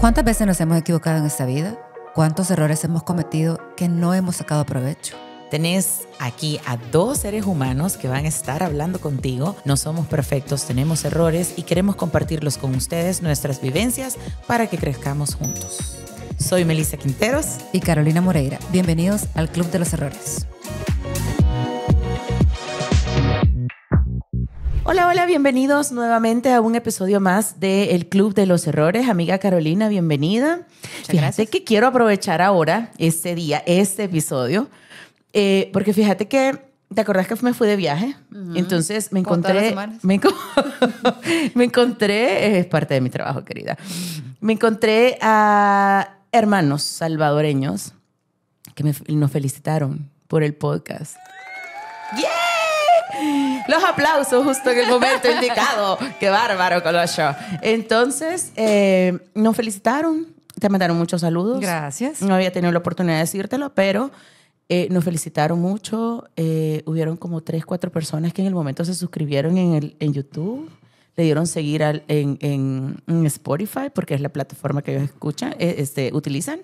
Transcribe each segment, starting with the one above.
¿Cuántas veces nos hemos equivocado en esta vida? ¿Cuántos errores hemos cometido que no hemos sacado provecho? Tenés aquí a dos seres humanos que van a estar hablando contigo. No somos perfectos, tenemos errores y queremos compartirlos con ustedes, nuestras vivencias, para que crezcamos juntos. Soy Melissa Quinteros y Carolina Moreira. Bienvenidos al Club de los Errores. Hola, hola, bienvenidos nuevamente a un episodio más de El Club de los Errores. Amiga Carolina, bienvenida. fíjate que quiero aprovechar ahora este día, este episodio, eh, porque fíjate que, ¿te acordás que me fui de viaje? Entonces me encontré... Me, me, encontré, eh, es parte de mi trabajo, querida. Me encontré a hermanos salvadoreños que nos felicitaron por el podcast. ¡Yeah! Los aplausos justo en el momento indicado. Qué bárbaro, Colosho. Entonces, eh, nos felicitaron, te mandaron muchos saludos. Gracias. No había tenido la oportunidad de decírtelo, pero eh, nos felicitaron mucho. Eh, hubieron como tres, cuatro personas que en el momento se suscribieron en, el, en YouTube le dieron seguir en, en, Spotify, porque es la plataforma que ellos escuchan, este, utilizan.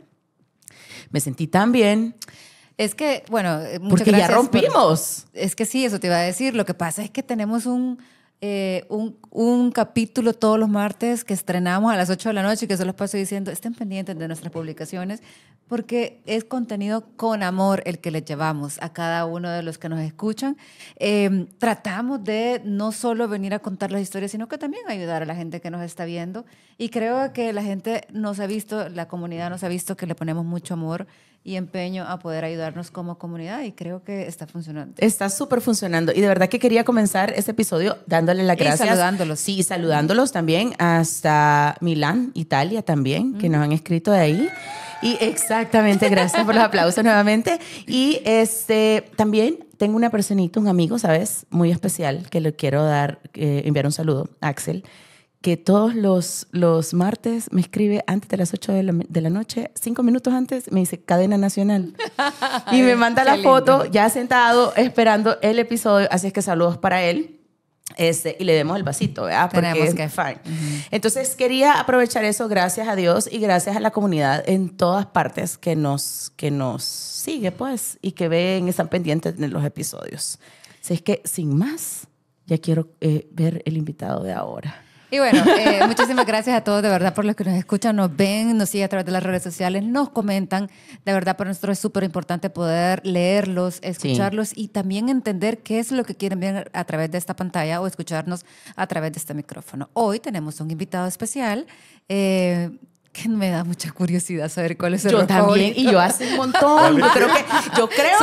Me sentí tan bien. Es que, bueno, eh, muchas Porque ya rompimos. es que sí, eso te iba a decir. Lo que pasa es que tenemos un, eh, un, capítulo todos los martes que estrenamos a las 8 de la noche y que se los paso diciendo, estén pendientes de nuestras publicaciones porque es contenido con amor el que les llevamos a cada uno de los que nos escuchan. Em, tratamos de no solo venir a contar las historias, sino que también ayudar a la gente que nos está viendo. Y creo que la gente nos ha visto, la comunidad nos ha visto que le ponemos mucho amor y empeño a poder ayudarnos como comunidad y creo que está funcionando. Está súper funcionando y de verdad que quería comenzar este episodio dándole las gracias. Y saludándolos. Sí, saludándolos también hasta Milán, Italia también, que nos han escrito de ahí. Y exactamente, gracias por los aplausos nuevamente. Y este, también tengo una personita, un amigo, ¿sabes? Muy especial, que le quiero dar, eh, enviar un saludo, Axel que todos los, los martes me escribe antes de las 8 de la, noche, cinco minutos antes, me dice cadena nacional. y me manda la foto ya sentado esperando el episodio, así es que saludos para él. Este, y le demos el vasito, ¿verdad? Tenemos que. Fine. Entonces quería aprovechar eso, gracias a Dios y gracias a la comunidad en todas partes que nos, que nos sigue, pues, y que ven, están pendientes de los episodios. Así es que, sin más, ya quiero eh, ver el invitado de ahora. Y bueno, eh, muchísimas gracias a todos de verdad por los que nos escuchan, nos ven, nos siguen a través de las redes sociales, nos comentan. De verdad, para nosotros es súper importante poder leerlos, escucharlos y también entender qué es lo que quieren ver a través de esta pantalla o escucharnos a través de este micrófono. Hoy tenemos un invitado especial. Eh, me da mucha curiosidad saber cuál es el yo también, Y yo hace un montón. Yo creo que. Yo creo.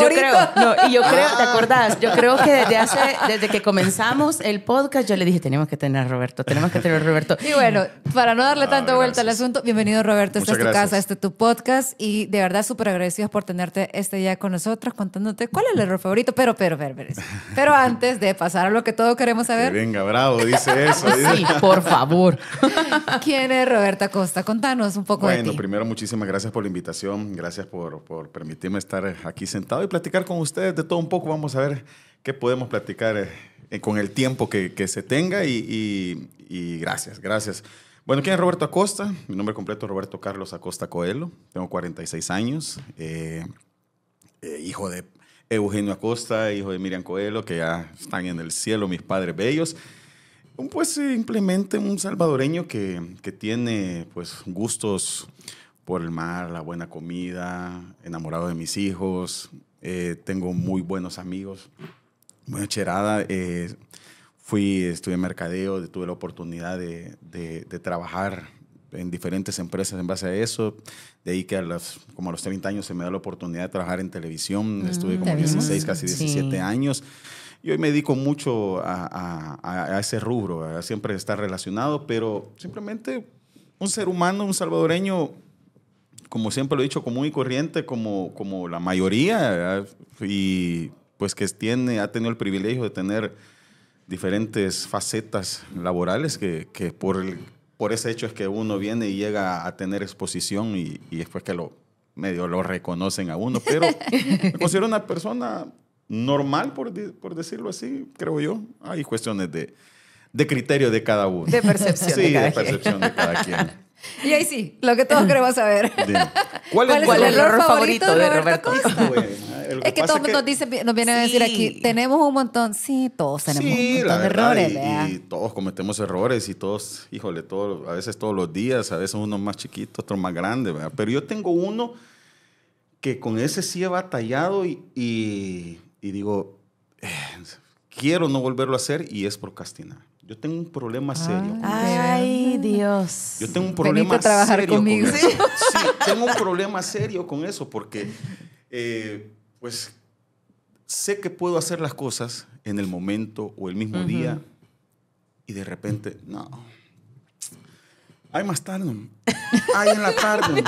Yo creo. y yo creo, ¿te ah. acordás? Yo creo que desde hace, desde que comenzamos el podcast, yo le dije, tenemos que tener a Roberto, tenemos que tener a Roberto. Y bueno, para no darle ah, tanta vuelta al asunto, bienvenido Roberto, esta es tu casa, este es tu podcast. Y de verdad, súper agradecidos por tenerte este día con nosotros, contándote cuál es el error favorito. Pero, pero, pero, pero, pero antes de pasar a lo que todos queremos saber. venga, bravo, dice eso. Sí, por favor. ¿Quién es Roberta Costa? Contanos un poco bueno, de ti. Bueno, primero muchísimas gracias por la invitación, gracias por, por permitirme estar aquí sentado y platicar con ustedes de todo un poco. Vamos a ver qué podemos platicar eh, con el tiempo que, que se tenga y, gracias, gracias. Bueno, ¿quién es Roberto Acosta? Mi nombre completo es Roberto Carlos Acosta Coelho, tengo 46 años, eh, eh, hijo de Eugenio Acosta, hijo de Miriam Coelho, que ya están en el cielo, mis padres bellos. Pues, pues simplemente un salvadoreño que, tiene pues gustos por el mar, la buena comida, enamorado de mis hijos, eh, tengo muy buenos amigos. muy Cherada, eh, fui, estudié mercadeo, tuve la oportunidad de, trabajar en diferentes empresas en base a eso. De ahí que a los, como a los 30 años se me da la oportunidad de trabajar en televisión. Estuve mm, como 16, casi 17 años. Y hoy me dedico mucho a, a, a ese rubro, siempre estar relacionado, pero simplemente un ser humano, un salvadoreño, como siempre lo he dicho, común y corriente, como, como la mayoría, y pues que tiene, ha tenido el privilegio de tener diferentes facetas laborales que, que por, por ese hecho es que uno viene y llega a tener exposición y, y después que lo medio lo reconocen a uno, pero me considero una persona normal, por, por decirlo así, creo yo. Hay cuestiones de, de criterio de cada uno. De percepción. de, cada de percepción de cada quien. Y ahí sí, lo que todos queremos saber. ¿Cuál, es, el error favorito, de Roberto, Roberto Costa? es que todos nos, nos vienen a decir aquí, tenemos un montón, sí, todos tenemos un montón de errores. Y, todos cometemos errores y todos, híjole, todos, a veces todos los días, a veces uno más chiquito, otro más grande. ¿verdad? Pero yo tengo uno que con ese sí he batallado y y digo, eh, quiero no volverlo a hacer y es procrastinar. Yo tengo un problema ah, serio. Ay, ay Dios. Yo tengo un problema serio Con eso. Sí, tengo un problema serio con eso porque, eh, pues, sé que puedo hacer las cosas en el momento o el mismo día y de repente, no. Hay más tarde. Hay en la tarde.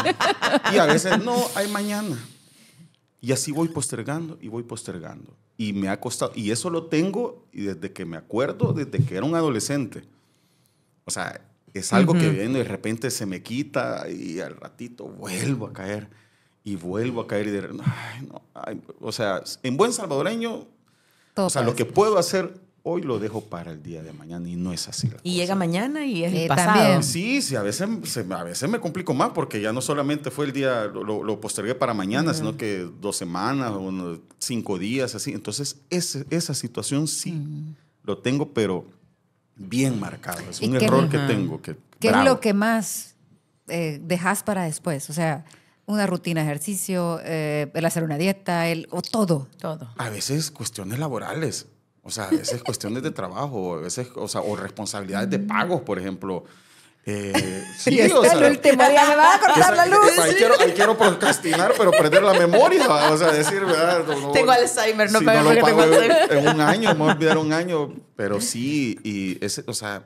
y a veces, no, hay mañana. Y así voy postergando y voy postergando. Y me ha costado, y eso lo tengo y desde que me acuerdo, desde que era un adolescente. O sea, es algo que viene y de repente se me quita y al ratito vuelvo a caer y vuelvo a caer y de o sea, en buen salvadoreño, o sea, lo que puedo hacer hoy lo dejo para el día de mañana y no es así. y llega mañana y es eh, pasado. Sí, sí, a veces, a veces me complico más porque ya no solamente fue el día, lo, postergué para mañana, sino que dos semanas, o cinco días, así. Entonces, esa situación sí lo tengo, pero bien marcado. Es un error que tengo. Que, ¿Qué es lo que más eh, dejas para después? O sea una rutina de ejercicio, eh, el hacer una dieta, el, o todo. Todo. A veces cuestiones laborales. O sea, a cuestiones de trabajo, a veces, o sea, o responsabilidades de pagos, por ejemplo. Eh, sí, o sea, el último día me va a cortar la luz. Ahí quiero, procrastinar, pero perder la memoria. O sea, decir, tengo Alzheimer, no, si no lo pago en, un año, me voy a olvidar un año. Pero sí, y ese, o sea,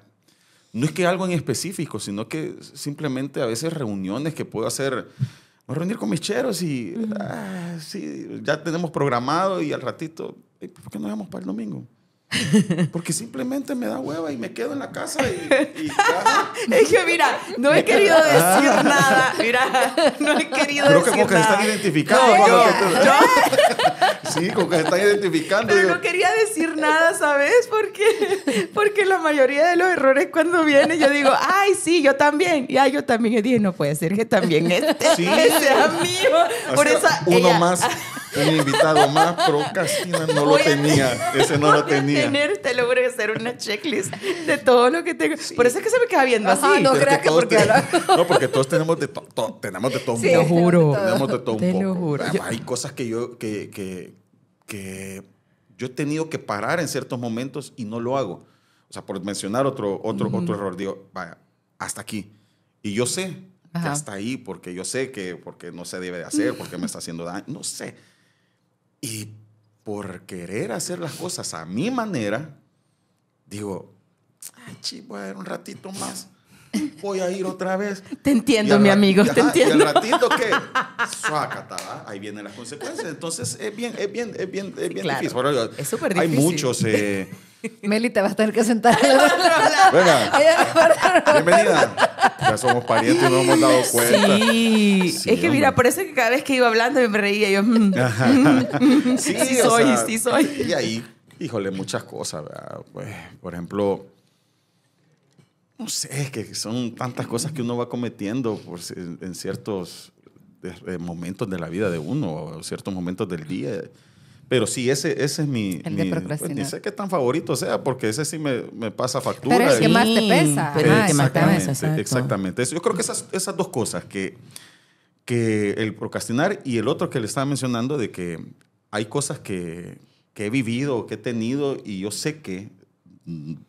no es que algo en específico, sino que simplemente a veces reuniones que puedo hacer a reunir con mis cheros y ah, sí, ya tenemos programado y al ratito, ¿por qué no vamos para el domingo? Porque simplemente me da hueva y me quedo en la casa y, Es que mira, no he querido decir nada. Mira, no he querido Creo decir que como que se están identificando. yo, sí, como que se están identificando. Pero no quería decir nada, ¿sabes? Porque, porque la mayoría de los errores cuando viene yo digo, ay, sí, yo también. Y ay, yo también. Y dije, no puede ser que también este, sí. sea mío. uno más un invitado más, procrastina no lo tenía. Ese no lo tenía. Tener, te lo voy a hacer una checklist de todo lo que tengo. Por eso es que se me queda viendo así. No creas que, porque. No, porque todos tenemos de, todo tenemos de todo un poco. Te lo juro. Tenemos de todo un te Lo juro. hay cosas que yo. Que, que, que yo he tenido que parar en ciertos momentos y no lo hago. O sea, por mencionar otro, otro, otro error, digo, vaya, hasta aquí. Y yo sé que hasta ahí, porque yo sé que porque no se debe de hacer, porque me está haciendo daño, no sé. Y por querer hacer las cosas a mi manera, digo, ay, chico voy a ver un ratito más. Voy a ir otra vez. Te entiendo, mi amigo, te entiendo. Y al ratito que, ahí vienen las consecuencias. Entonces es bien, es bien, es bien, es bien difícil. es súper difícil. Hay muchos eh, Meli te vas a tener que sentar Venga. Bienvenida. Ya somos parientes y no hemos dado cuenta. Sí. es que mira, parece que cada vez que iba hablando me reía. Yo, mm". sí, soy, sí soy. Y ahí, híjole, muchas cosas. Pues, por ejemplo, no sé, que son tantas cosas que uno va cometiendo pues, en ciertos eh, momentos de la vida de uno, o ciertos momentos del día pero sí, ese, ese es mi... El de pues, procrastinar. sé qué tan favorito sea, porque ese sí me, me pasa factura. Pero es que Pero que ah, más te pesa, Exactamente. Yo creo que esas, esas dos cosas, que, que el procrastinar y el otro que le estaba mencionando de que hay cosas que, que he vivido, que he tenido y yo sé que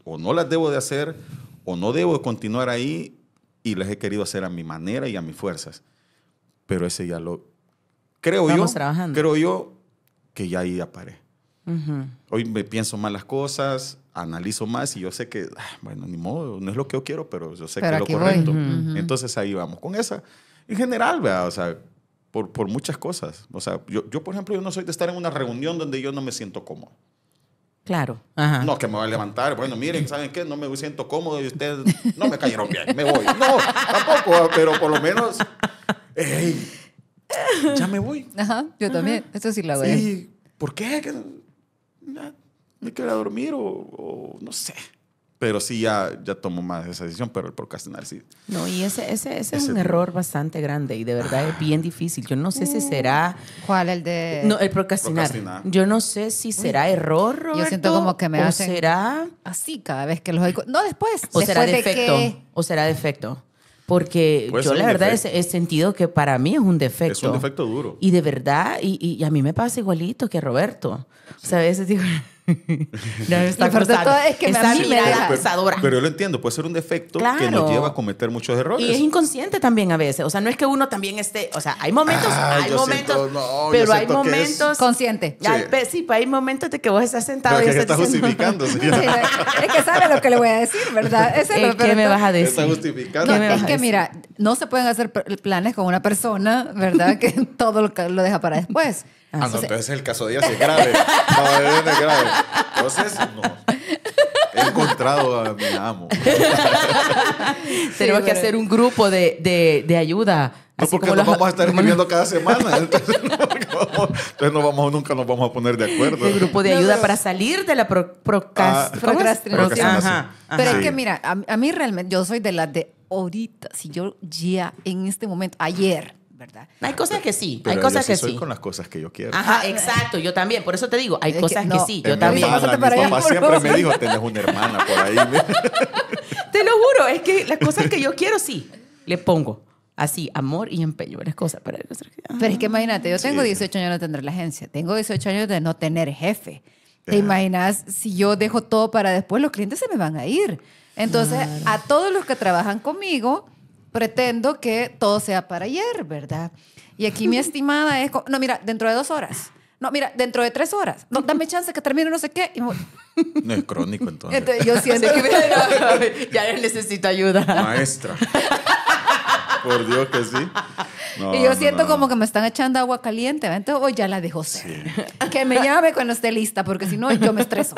o no las debo de hacer o no debo de continuar ahí y las he querido hacer a mi manera y a mis fuerzas. Pero ese ya lo creo yo, trabajando. creo yo que ya ahí apare. Hoy me pienso más las cosas, analizo más y yo sé que, ah, bueno, ni modo, no es lo que yo quiero, pero yo sé que es lo correcto. Entonces ahí vamos. Con esa, en general, ¿verdad? O sea, por, por muchas cosas. O sea, yo, yo, por ejemplo, yo no soy de estar en una reunión donde yo no me siento cómodo. Claro. No, que me va a levantar. Bueno, miren, ¿saben qué? No me siento cómodo y ustedes no me cayeron bien, me voy. No, tampoco, pero por lo menos, ya me voy. Ajá, yo también. Eso sí lo hago. Sí, ¿eh? ¿por qué? me quería dormir o, no sé. Pero sí, ya, ya tomo más esa decisión, pero el procrastinar sí. No, y ese, es un error bastante grande y de verdad es bien difícil. Yo no sé si mm. será... ¿Cuál? El de... No, el procrastinar. Yo no sé si será error, Roberto, Yo siento como que me hacen... será... Así cada vez que los oigo. No, después. O será defecto. O será defecto. Porque yo la verdad he, sentido que para mí es un defecto. Es un defecto duro. Y de verdad, y, a mí me pasa igualito que a Roberto. O sea, a veces digo, no, está es que me Pero, pero yo lo entiendo, puede ser un defecto que nos lleva a cometer muchos errores. Y es inconsciente también a veces. O sea, no es que uno también esté. O sea, hay momentos, ah, hay momentos, pero hay momentos. Consciente. Sí. pero pues, hay momentos de que vos estás sentado y estás justificando. es que sabe lo que le voy a decir, ¿verdad? Ese ¿Qué, me vas a decir? Está justificando. es que mira, no se pueden hacer planes con una persona, ¿verdad? Que todo lo deja para después. Ah, ah, no, entonces el caso de ella es grave. No, es grave. Entonces, no. He encontrado a mi amo. Tenemos que hacer un grupo de, de, de ayuda. No, porque nos vamos a estar escribiendo cada semana. Entonces, no, vamos, nunca nos vamos a poner de acuerdo. Un grupo de ayuda para salir de la ah, procrastinación. Pero es que, mira, a, mí realmente, yo soy de la de ahorita, si yo ya en este momento, ayer, hay cosas que sí, hay cosas yo que soy sí. con las cosas que yo quiero. Ajá, exacto, yo también, por eso te digo, hay cosas que, sí, yo también. mi siempre me dijo, tenés una hermana por ahí. te lo juro, es que las cosas que yo quiero sí, le pongo. Así, amor y empeño, Las cosas para Pero es que imagínate, yo tengo 18 años de no tener la agencia, tengo 18 años de no tener jefe. ¿Te imaginas si yo dejo todo para después? Los clientes se me van a ir. Entonces, a todos los que trabajan conmigo, pretendo que todo sea para ayer, ¿verdad? Y aquí mi estimada es, no, mira, dentro de dos horas. No, mira, dentro de tres horas. No, dame chance que termine no sé qué. Y no es crónico, entonces. yo siento que ya necesito ayuda. Maestra. Por Dios que sí. y yo siento como que me están echando agua caliente. Entonces hoy ya la dejo ser. Que me llame cuando esté lista, porque si no, yo me estreso.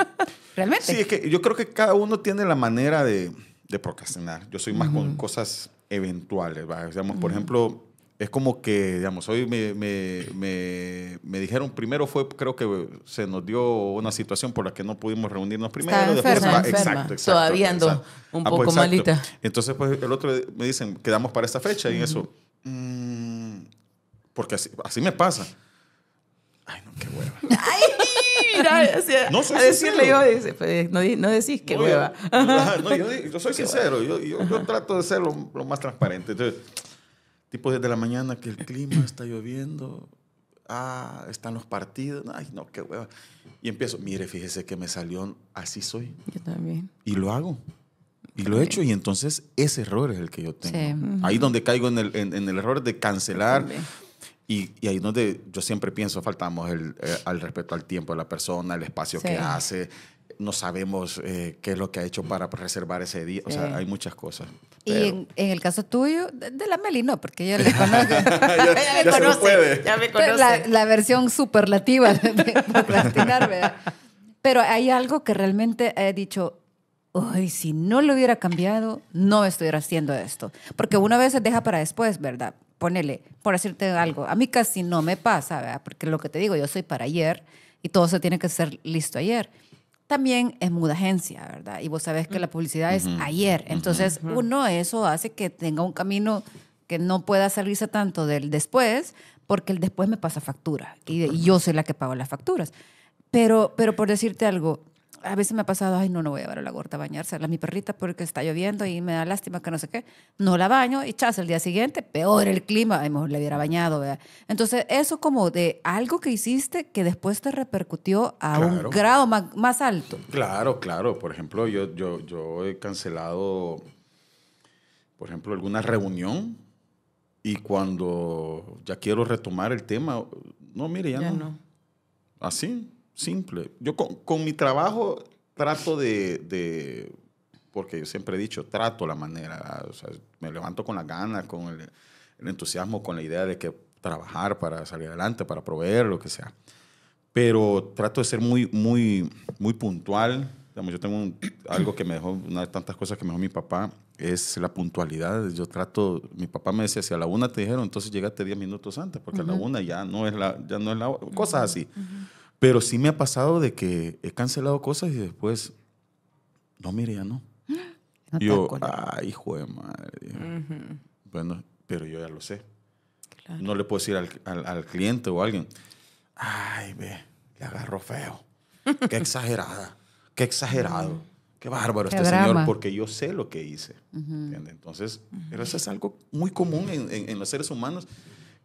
Realmente. Sí, es que yo creo que cada uno tiene la manera de, de procrastinar. Yo soy más con cosas eventuales. Digamos, Por ejemplo, es como que, digamos, hoy me, dijeron, primero fue, creo que se nos dio una situación por la que no pudimos reunirnos primero. Está enferma, Exacto, exacto, Todavía ando un ah, pues poco malita. Entonces, pues el otro me dicen, quedamos para esta fecha y eso. Mm, porque así, así, me pasa. Ay, no, qué hueva. Ay. no a decirle yo, pues, no, decís que hueva. Yo, yo, soy sincero, yo, trato de ser lo, más transparente. tipo desde la mañana que el clima está lloviendo, ah, están los partidos, ay, no, qué hueva. Y empiezo, mire, fíjese que me salió, así soy. Yo también. Y lo hago. Y lo he hecho y entonces ese error es el que yo tengo. Ahí Ahí donde caigo en el, en, el error de cancelar. Y, y, ahí donde yo siempre pienso, faltamos eh, al respeto al tiempo de la persona, el espacio que hace. No sabemos eh, qué es lo que ha hecho para reservar ese día. O sea, hay muchas cosas. Y en, el caso tuyo, de, la Meli no, porque yo le conozco ya, ya, conoce ya, me conoce. La, la versión superlativa de procrastinar, ¿verdad? Pero hay algo que realmente he dicho, Uy, si no lo hubiera cambiado, no estuviera haciendo esto. Porque una vez se deja para después, ¿verdad? ponele, por decirte algo, a mí casi no me pasa, ¿verdad? porque lo que te digo, yo soy para ayer y todo se tiene que ser listo ayer. También es muda agencia, ¿verdad? Y vos sabés que la publicidad es ayer. Entonces, uno eso hace que tenga un camino que no pueda salirse tanto del después, porque el después me pasa factura y, y yo soy la que pago las facturas. Pero, pero por decirte algo, a veces me ha pasado, ay, no, no voy a ver a la gorda a bañarse, a mi perrita porque está lloviendo y me da lástima que no sé qué. No la baño y chas, el día siguiente, peor el clima, ay, mejor la hubiera bañado, Entonces, eso como de algo que hiciste que después te repercutió a un grado más, alto. Claro, claro. Por ejemplo, yo, yo, yo he cancelado, por ejemplo, alguna reunión y cuando ya quiero retomar el tema, no, mire, ya, no. Así simple. Yo con, mi trabajo trato de, porque yo siempre he dicho, trato la manera, me levanto con la gana, con el, entusiasmo, con la idea de que trabajar para salir adelante, para proveer, lo que sea. Pero trato de ser muy, muy, muy puntual. yo tengo algo que me dejó, una de tantas cosas que me dejó mi papá, es la puntualidad. Yo trato, mi papá me decía, si a la una te dijeron, entonces llegaste 10 minutos antes, porque a la una ya no es la, ya no es la, cosas así. Pero sí me ha pasado de que he cancelado cosas y después, no, mire, ya no. yo, ay, hijo de madre. Bueno, pero yo ya lo sé. No le puedo decir al, cliente o a alguien, ay, ve, le agarro feo. Qué exagerada, qué exagerado, mm. qué bárbaro este señor, porque yo sé lo que hice. Entonces, eso es algo muy común en los seres humanos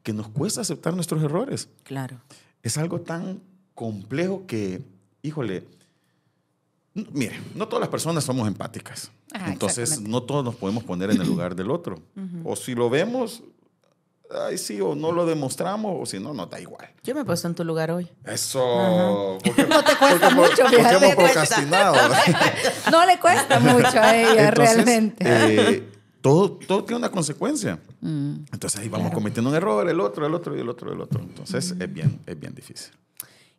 que nos cuesta aceptar nuestros errores. Claro. Es algo tan complejo que, híjole, mire, no todas las personas somos empáticas. Entonces, no todos nos podemos poner en el lugar del otro. O si lo vemos, ay, sí, o no lo demostramos, o si no, no da igual. Yo me he puesto en tu lugar hoy. Eso. Porque, no cuesta hemos procrastinado. no le cuesta mucho a ella, realmente. Eh, todo, todo tiene una consecuencia. Mm, Entonces ahí vamos cometiendo un error, el otro, el otro y el otro, el otro. Entonces es, bien, es bien difícil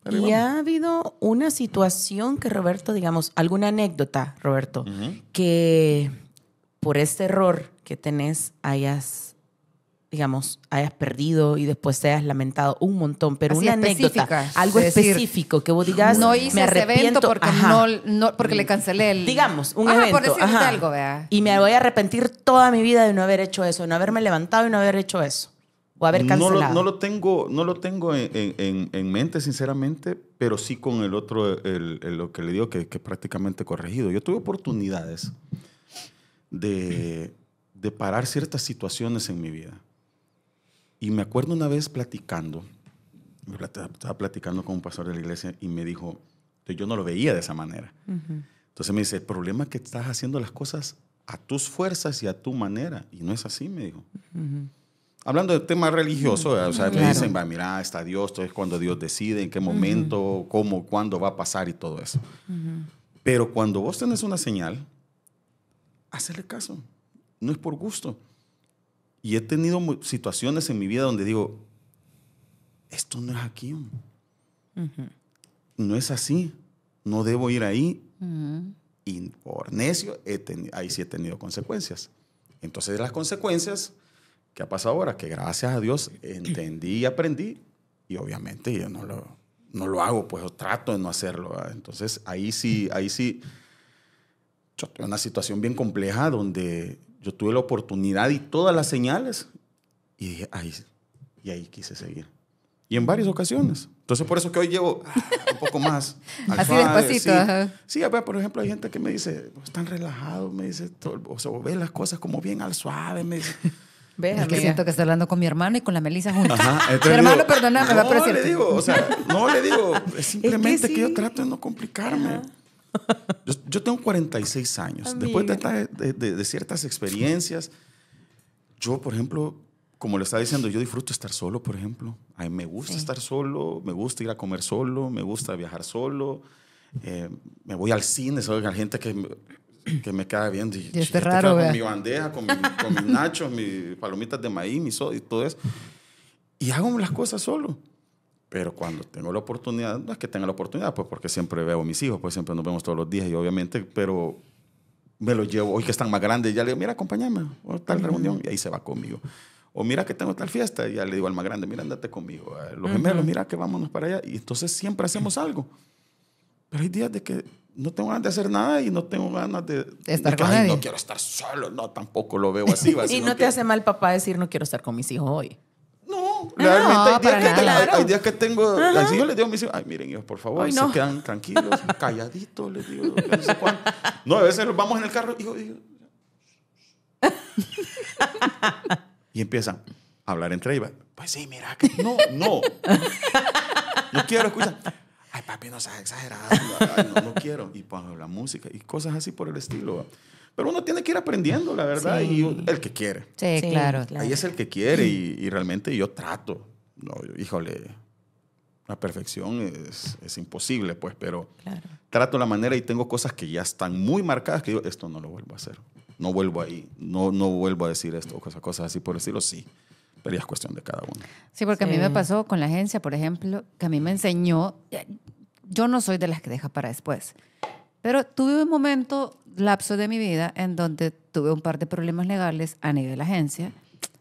y ha habido una situación que Roberto, digamos, alguna anécdota, Roberto, que por este error que tenés hayas digamos, hayas perdido y después te hayas lamentado un montón, pero una anécdota, algo específico que vos digas, no hice me arrepiento porque no, porque le cancelé el digamos, un algo, Y me voy a arrepentir toda mi vida de no haber hecho eso, de no haberme levantado y no haber hecho eso o haber cancelado? No lo, tengo, no lo tengo en, mente, sinceramente, pero sí con el otro, lo que le digo que, que prácticamente corregido. Yo tuve oportunidades de, parar ciertas situaciones en mi vida. Y me acuerdo una vez platicando, estaba platicando con un pastor de la iglesia y me dijo, yo no lo veía de esa manera. Entonces me dice, el problema es que estás haciendo las cosas a tus fuerzas y a tu manera. Y no es así, me dijo. Hablando de tema religioso, o sea, me dicen, va, mira, está Dios, esto es cuando Dios decide, en qué momento, cómo, cuándo va a pasar y todo eso. Pero cuando vos tenés una señal, hacerle caso. No es por gusto. Y he tenido situaciones en mi vida donde digo, esto no es aquí. No es así. No debo ir ahí. Y por necio, ahí sí he tenido consecuencias. Entonces las consecuencias ¿Qué ha pasado ahora? Que gracias a Dios entendí y aprendí y obviamente yo no lo, no lo hago, pues trato de no hacerlo. Entonces ahí sí, ahí sí, yo tuve una situación bien compleja donde yo tuve la oportunidad y todas las señales y dije, ahí, y ahí quise seguir. Y en varias ocasiones. Entonces, por eso que hoy llevo ah, un poco más. Así despacito. Sí, ver, pues, por ejemplo, hay gente que me dice, están relajados, me dice, o sea, ve las cosas como bien al suave, me dice que siento que estoy hablando con mi hermano y con la Melissa juntos. mi hermano, perdóname, va a No le digo, o sea, no le digo. simplemente que, yo trato de no complicarme. Yo, tengo 46 años. Después de, ciertas experiencias, yo, por ejemplo, como le estaba diciendo, yo disfruto estar solo, por ejemplo. A me gusta estar solo, me gusta ir a comer solo, me gusta viajar solo. Eh, me voy al cine, soy Hay gente que que me queda bien Y, y este raro, con mi bandeja, con, mis nachos, mis palomitas de maíz, mi soda y todo eso. Y hago las cosas solo. Pero cuando tengo la oportunidad, no es que tenga la oportunidad, pues porque siempre veo a mis hijos, pues siempre nos vemos todos los días y obviamente, pero me los llevo, hoy que están más grandes, ya le digo, mira, acompáñame, o tal reunión, y ahí se va conmigo. O mira que tengo tal fiesta, y ya le digo al más grande, mira, andate conmigo. Los gemelos, mira que vámonos para allá. Y entonces siempre hacemos algo. Pero hay días de que no tengo ganas de hacer nada y no tengo ganas de, estar con nadie. No quiero estar solo, no, tampoco lo veo así. y no te hace mal papá decir no quiero estar con mis hijos hoy. No, ah, realmente hay, días que, hay, días que, tengo, así yo les digo a mis hijos, ay miren hijos, por favor, se quedan tranquilos, calladitos, les digo, no a veces vamos en el carro, hijo, y empiezan a hablar entre ellos. Pues sí, mira, no, no. No quiero escuchar ay papi, no seas exagerado. no lo quiero. Y pues la música y cosas así por el estilo. Pero uno tiene que ir aprendiendo, la verdad, y el que quiere. Sí, claro, Ahí es el que quiere y, realmente yo trato. No, híjole, la perfección es, es imposible, pues, pero trato la manera y tengo cosas que ya están muy marcadas que yo, esto no lo vuelvo a hacer. No vuelvo ahí, no, no vuelvo a decir esto, cosas, cosas así por el estilo, sí pero es cuestión de cada uno. Sí, porque a mí me pasó con la agencia, por ejemplo, que a mí me enseñó, eh, yo no soy de las que deja para después, pero tuve un momento, lapso de mi vida, en donde tuve un par de problemas legales a nivel de la agencia.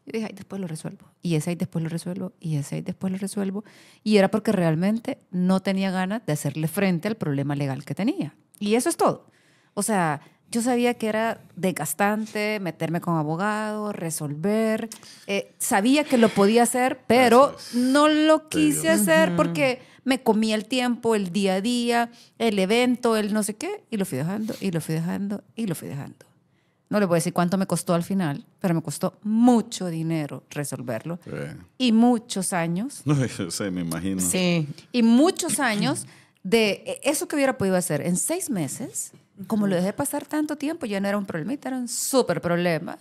Y dije, ay después lo resuelvo. Y ese ahí después lo resuelvo. Y ese ahí después lo resuelvo. Y era porque realmente no tenía ganas de hacerle frente al problema legal que tenía. Y eso es todo. O sea, yo sabía que era desgastante meterme con abogado resolver. Eh, sabía que lo podía hacer, pero no lo quise hacer porque me comía el tiempo, el día a día, el evento, el no sé qué, y lo fui dejando, y lo fui dejando, y lo fui dejando. No le voy a decir cuánto me costó al final, pero me costó mucho dinero resolverlo. Y muchos años. No, me imagino. Sí. Y muchos años de e, eso que hubiera podido hacer en seis meses, como lo dejé pasar tanto tiempo, ya no era un problemita, era un súper problema,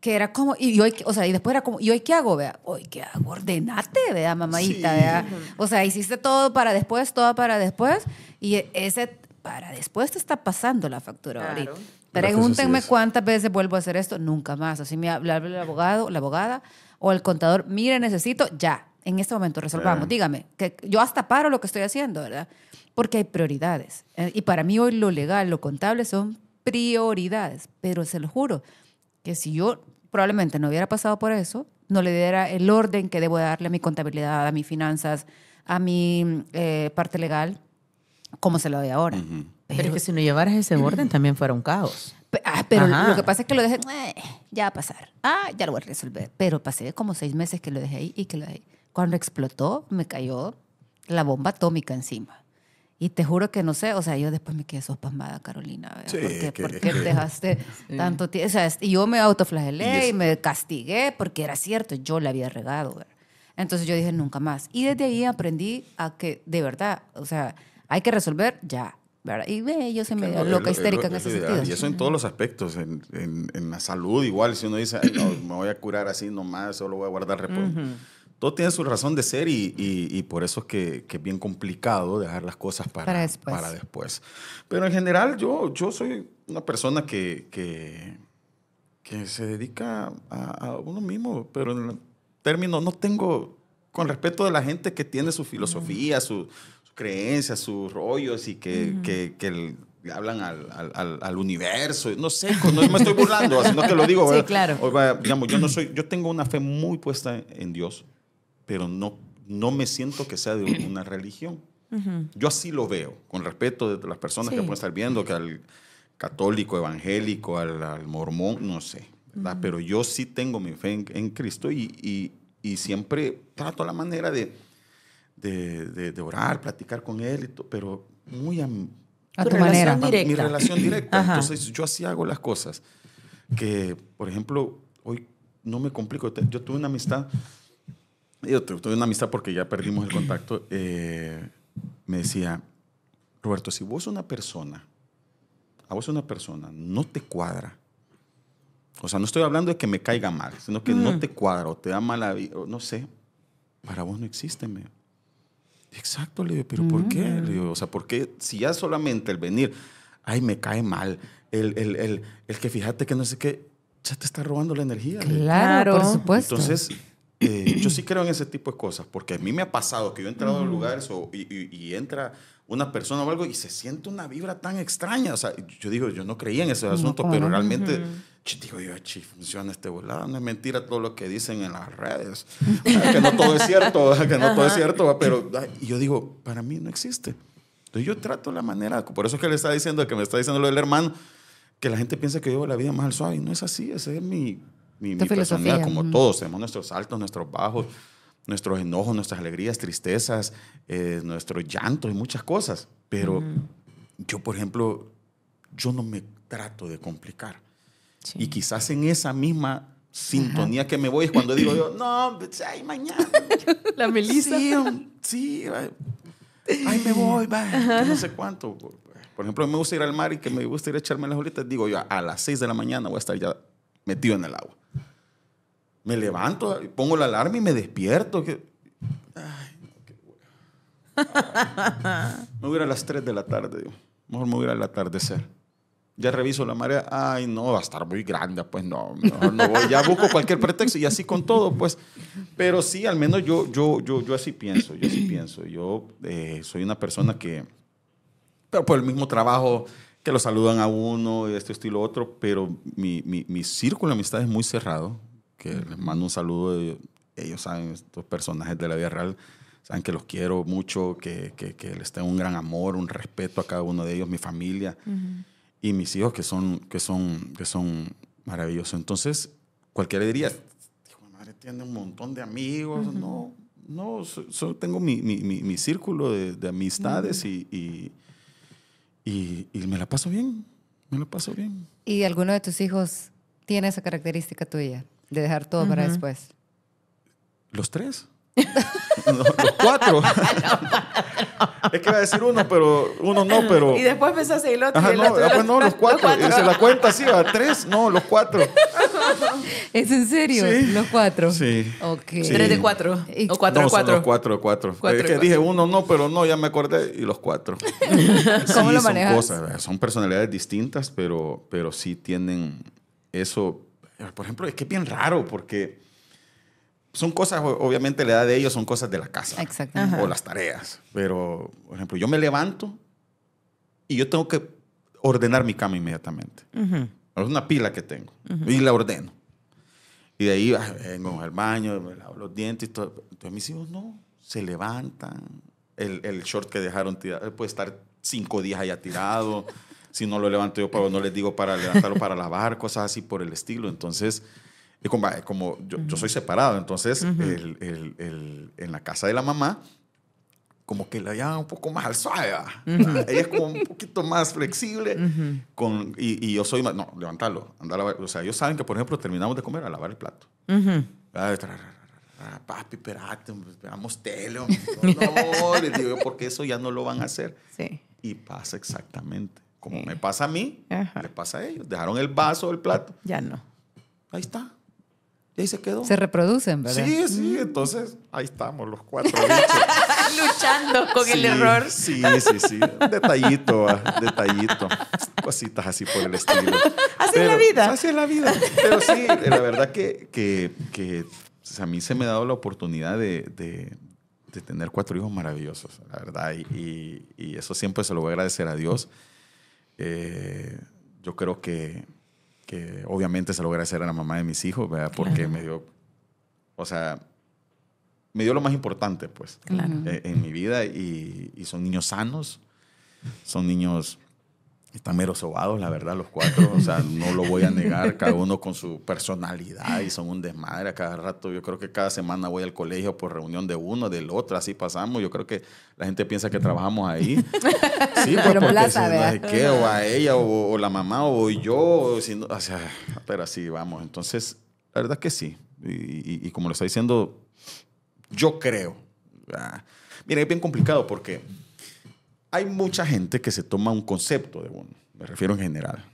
que era como, y hoy, o sea, y después era como, ¿y hoy qué hago? Vea, hoy qué hago, ordenate, vea, mamadita, vea. O sea, hiciste todo para después, todo para después, y e, ese para después te está pasando la factura ahorita. Pues Pregúntenme cuántas veces vuelvo a hacer esto, nunca más. Así me habla el abogado, la abogada o el contador, mire, necesito ya, en este momento resolvamos, dígame, que yo hasta paro lo que estoy haciendo, ¿verdad? porque hay prioridades. Eh, y para mí hoy lo legal, lo contable son prioridades, pero se lo juro que si yo probablemente no hubiera pasado por eso, no le diera el orden que debo darle a mi contabilidad, a mis finanzas, a mi eh, parte legal, como se lo doy ahora. pero, es que si no llevaras ese orden también fuera un caos. Ah, pero lo que pasa es que lo dejé, eh, ya va a pasar, ah, ya lo voy a resolver. Pero pasé como seis meses que lo dejé ahí y que lo dejé ahí. Cuando explotó, me cayó la bomba atómica encima. Y te juro que no sé, o sea, yo después me quedé sospasmada, Carolina. Sí, porque ¿Por, qué, dejaste tanto tiempo? O sea, y yo me autoflagelé y, me castigué porque era cierto, yo la había regado. Entonces yo dije, nunca más. Y desde ahí aprendí a que, de verdad, o sea, hay que resolver ya. ¿verdad? Y ve, yo se me dio loca, histérica en ese sentido. Y eso en todos los aspectos, en, en, la salud igual, si uno dice, no, me voy a curar así nomás, solo voy a guardar reposo todo tiene su razón de ser y, y, por eso es que, es bien complicado dejar las cosas para, para, después. Pero en general yo, yo soy una persona que, que, se dedica a, uno mismo, pero en términos, término no tengo, con respeto de la gente que tiene su filosofía, sus creencias, sus rollos y que, que hablan al, al, universo, no sé, no me estoy burlando, sino que lo digo. Sí, claro. digamos, yo, no soy, yo tengo una fe muy puesta en Dios, pero no, no me siento que sea de una religión. Yo así lo veo, con respeto de las personas que pueden estar viendo, que al católico, evangélico, al, mormón, no sé. Pero yo sí tengo mi fe en, Cristo y, y, y, siempre trato la manera de, de, de, orar, platicar con Él, pero muy a, tu manera. Mi relación directa. Entonces yo así hago las cosas. Que, por ejemplo, hoy no me complico. Yo tuve una amistad yo tuve una amistad porque ya perdimos el contacto, eh, me decía, Roberto, si vos una persona, a vos una persona, no te cuadra, o sea, no estoy hablando de que me caiga mal, sino que no mm. te cuadra o te da mala vida, no sé, para vos no existe, me. Exacto, le digo, pero ¿por qué? Mm. Le o sea, porque si ya solamente el venir, ay, me cae mal, el, el, el, el que fíjate que no sé qué, ya te está robando la energía. Claro, por supuesto. Entonces, eh, yo sí creo en ese tipo de cosas, porque a mí me ha pasado que yo he entrado a lugares o, y, entra una persona o algo y se siente una vibra tan extraña. O sea, yo digo, yo no creía en ese asunto, pero realmente... Digo yo, chi, funciona este volado. No es mentira todo lo que dicen en las redes. Ah, que no todo es cierto, ah, que no todo es cierto. Ah, pero y yo digo, para mí no existe. Entonces yo trato la manera, por eso es que le está diciendo, que me está diciendo lo del hermano, que la gente piensa que yo vivo la vida más al suave. Y no es así, ese es mi mi, personalidad, como todos, tenemos nuestros altos, nuestros bajos, nuestros enojos, nuestras alegrías, tristezas, eh, nuestros llantos y muchas cosas. Pero yo, por ejemplo, yo no me trato de complicar. Y quizás en esa misma sintonía que me voy es cuando digo yo, no, pues, ay, mañana. La Melissa. Sí, um, sí ay, me voy, va, no sé cuánto. Por ejemplo, me gusta ir al mar y que me gusta ir a echarme las olitas. Digo yo, a las 6 de la mañana voy a estar ya metido en el agua. Me levanto, pongo la alarma y me despierto. Que... Ay, no, qué Me voy a, las 3 de la tarde, digo. Mejor me hubiera el atardecer. Ya reviso la marea. Ay, no, va a estar muy grande. Pues no, mejor no voy. Ya busco cualquier pretexto y así con todo, pues. Pero sí, al menos yo, yo, yo, yo así pienso. Yo así pienso. Yo eh, soy una persona que, pero por el mismo trabajo, que lo saludan a uno, de este estilo otro, pero mi, mi, mi círculo de amistad es muy cerrado que les mando un saludo. Ellos saben, estos personajes de la vida real, saben que los quiero mucho, que, que, les tengo un gran amor, un respeto a cada uno de ellos, mi familia y mis hijos que son, que son, que son maravillosos. Entonces, cualquiera diría, madre tiene un montón de amigos, no, no, solo tengo mi, mi, mi, círculo de, amistades y, y, y, y, me la paso bien, me la paso bien. ¿Y alguno de tus hijos tiene esa característica tuya? De dejar todo para después. ¿Los tres? los cuatro. es que iba a decir uno, pero uno no, pero. Y después empezó a el otro. el no, otro, ah, pues no, los cuatro. Se la cuenta así, a tres, no, los cuatro. ¿Es en serio? Sí. ¿Los cuatro? Sí. Ok. Tres de cuatro. O cuatro de cuatro. cuatro de cuatro. es que dije uno no, pero no, ya me acordé, y los cuatro. ¿Cómo lo manejas? Son, cosas, son personalidades distintas, pero sí tienen eso por ejemplo, es que es bien raro porque son cosas, obviamente la edad de ellos son cosas de la casa Exactamente. o las tareas, pero, por ejemplo, yo me levanto y yo tengo que ordenar mi cama inmediatamente. Es una pila que tengo y la ordeno. Y de ahí ah, vengo al baño, me lavo los dientes y todo. Entonces mis hijos no, se levantan. El, el short que dejaron tirado puede estar cinco días allá tirado. si no lo levanto yo para, no les digo para levantarlo para lavar, cosas así por el estilo. Entonces, como, eh, como yo, yo, soy separado, entonces el, el, el, en la casa de la mamá, como que la llaman un poco más al suave. Ella es como un poquito más flexible. con, y, yo soy más, no, levantarlo, andar O sea, ellos saben que, por ejemplo, terminamos de comer a lavar el plato. Ah, papi, espérate, esperamos tele. No, les digo, porque eso ya no lo van a hacer. Y pasa exactamente. Como me pasa a mí, Ajá. le pasa a ellos. Dejaron el vaso, el plato. Ya no. Ahí está. Y ahí se quedó. Se reproducen, ¿verdad? Sí, sí. Mm. Entonces, ahí estamos los cuatro. Luchando con el error. Sí, sí, sí. Detallito, ah, detallito. Cositas así por el estilo. Así es la vida. Así es la vida. Pero sí, la verdad que, que, que a mí se me ha dado la oportunidad de, de tener cuatro hijos maravillosos, la verdad. y, y, eso siempre se lo voy a agradecer a Dios. Eh, yo creo que, obviamente se lo agradecer a la mamá de mis hijos, Porque me dio, o sea, me dio lo más importante, pues, eh, en, mi vida y, son niños sanos, son niños están mero sobados, la verdad, los cuatro. O sea, no lo voy a negar, cada uno con su personalidad y son un desmadre a cada rato. Yo creo que cada semana voy al colegio por reunión de uno, del otro, así pasamos. Yo creo que la gente piensa que trabajamos ahí. Sí, pues, pero porque si qué, o a ella, o, la mamá, o yo, o, sea, pero así vamos. Entonces, la verdad es que sí. Y, como lo está diciendo, yo creo. Ah, es bien complicado porque hay mucha gente que se toma un concepto de uno, me refiero en general.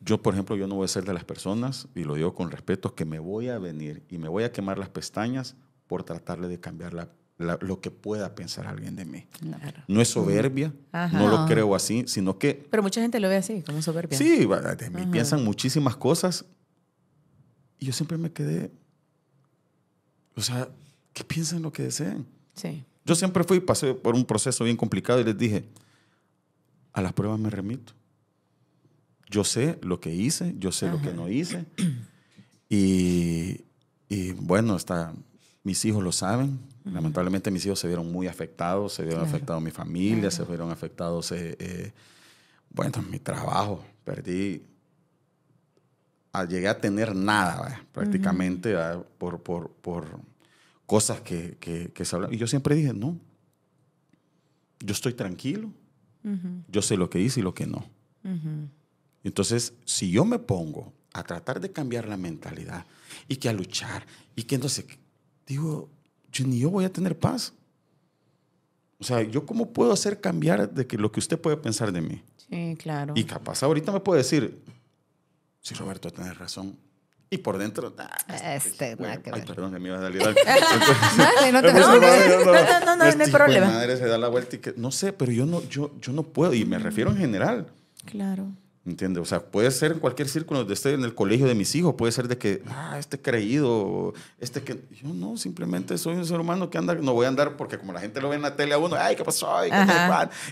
Yo, por ejemplo, yo no voy a ser de las personas, y lo digo con respeto, que me voy a venir y me voy a quemar las pestañas por tratarle de cambiar lo que pueda pensar alguien de mí. No es soberbia, no lo creo así, sino que... Pero mucha gente lo ve así, como soberbia. Sí, de mí piensan muchísimas cosas y yo siempre me quedé... O sea, que piensen lo que deseen. Sí. Yo siempre fui, pasé por un proceso bien complicado y les dije, a las pruebas me remito. Yo sé lo que hice, yo sé lo que no hice. Y, y bueno, está, mis hijos lo saben. Lamentablemente mis hijos se vieron muy afectados, se vieron afectados mi familia, se vieron afectados, eh, eh, bueno, mi trabajo. Perdí, ah, llegué a tener nada, prácticamente, Por, por, por, cosas que, se hablan. Y yo siempre dije, no, yo estoy tranquilo, yo sé lo que hice y lo que no. Entonces, si yo me pongo a tratar de cambiar la mentalidad y que a luchar y que entonces, digo, yo ni yo voy a tener paz. O sea, ¿yo cómo puedo hacer cambiar de que lo que usted puede pensar de mí? Sí, claro. Y capaz ahorita me puede decir, si Roberto, tienes razón, y por dentro, este, que Ay, me iba a salir No, no, no, no, hay problema. madre se da la vuelta y que, no sé, pero yo no, yo, yo no puedo, y me refiero en general. Claro. ¿Entiendes? O sea, puede ser en cualquier círculo, esté en el colegio de mis hijos, puede ser de que, ah, este creído, este que. Yo no, simplemente soy un ser humano que anda, no voy a andar porque como la gente lo ve en la tele a uno, ay, ¿qué pasó?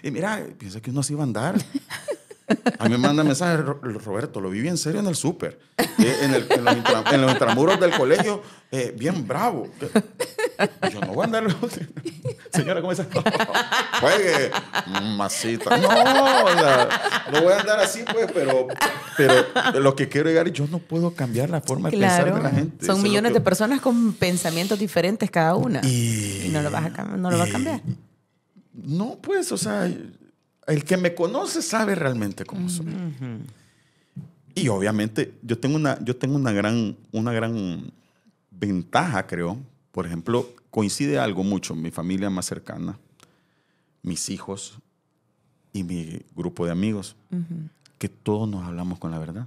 y mira, piensa que uno así va a andar. A mí me manda mensaje, Roberto, lo vi bien serio en el súper, eh, en, los intramuros del colegio, eh, bien bravo. Yo no voy a andar. Señora, ¿cómo es? Juegue, masita. No, no, no voy a andar así, pues, pero, pero lo que quiero llegar es: yo no puedo cambiar la forma de pensar de la gente. Son millones de personas con pensamientos diferentes cada una. Y, no lo vas a, no lo vas a cambiar. No, pues, o sea, el que me conoce sabe realmente cómo soy. Y obviamente yo tengo una, yo tengo una gran, una gran ventaja, creo. Por ejemplo, coincide algo mucho, mi familia más cercana, mis hijos y mi grupo de amigos, que todos nos hablamos con la verdad.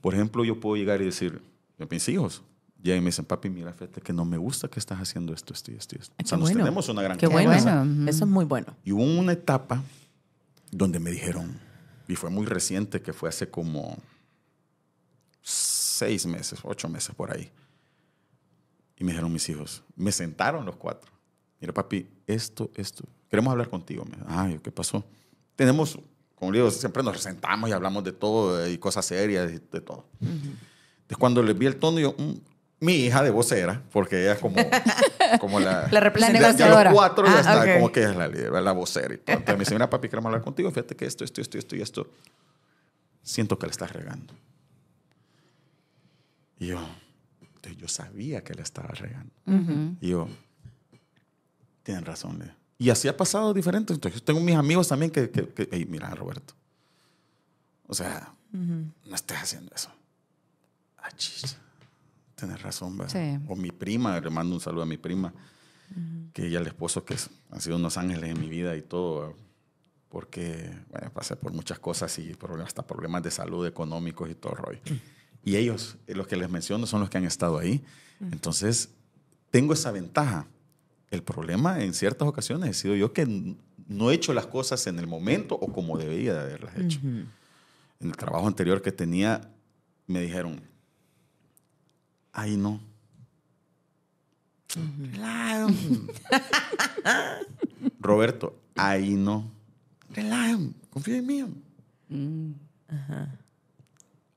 Por ejemplo, yo puedo llegar y decir a mis hijos, ya me dicen, papi, mira, fíjate que no me gusta que estás haciendo esto, esto y esto. Ah, o sea, nos tenemos una gran Qué Eso es muy bueno. Y hubo una etapa donde me dijeron, y fue muy reciente, que fue hace como seis meses, ocho meses por ahí. Y me dijeron mis hijos, me sentaron los cuatro. Mira, papi, esto, esto, queremos hablar contigo. Ay, ¿qué pasó? Tenemos, como digo, siempre nos sentamos y hablamos de todo, y cosas serias, y de todo. Entonces, cuando le vi el tono, yo, mm, mi hija de vocera, porque ella es como como la, la cuatro ah, está, como que es la líder, la vocera y todo. Entonces me dice, mira, papi, queremos hablar contigo, fíjate que esto, esto, esto, esto y esto. Siento que le estás regando. Y yo, yo sabía que le estaba regando. Y yo, tienen razón, Y así ha pasado diferente. Entonces, tengo mis amigos también que, que, que mira, Roberto. O sea, no estés haciendo eso. Ah, chis tenés razón, O mi prima, le mando un saludo a mi prima, que ella, el esposo, que han sido unos ángeles en mi vida y todo, porque, bueno, pasé por muchas cosas y hasta problemas de salud, económicos y todo el rollo. Y ellos, eh, los que les menciono, son los que han estado ahí. Entonces, tengo esa ventaja. El problema en ciertas ocasiones he sido yo que no he hecho las cosas en el momento o como debía de haberlas hecho. En el trabajo anterior que tenía, me dijeron, Ahí no. Roberto, ahí no. Relájame, confía en mí. Mm,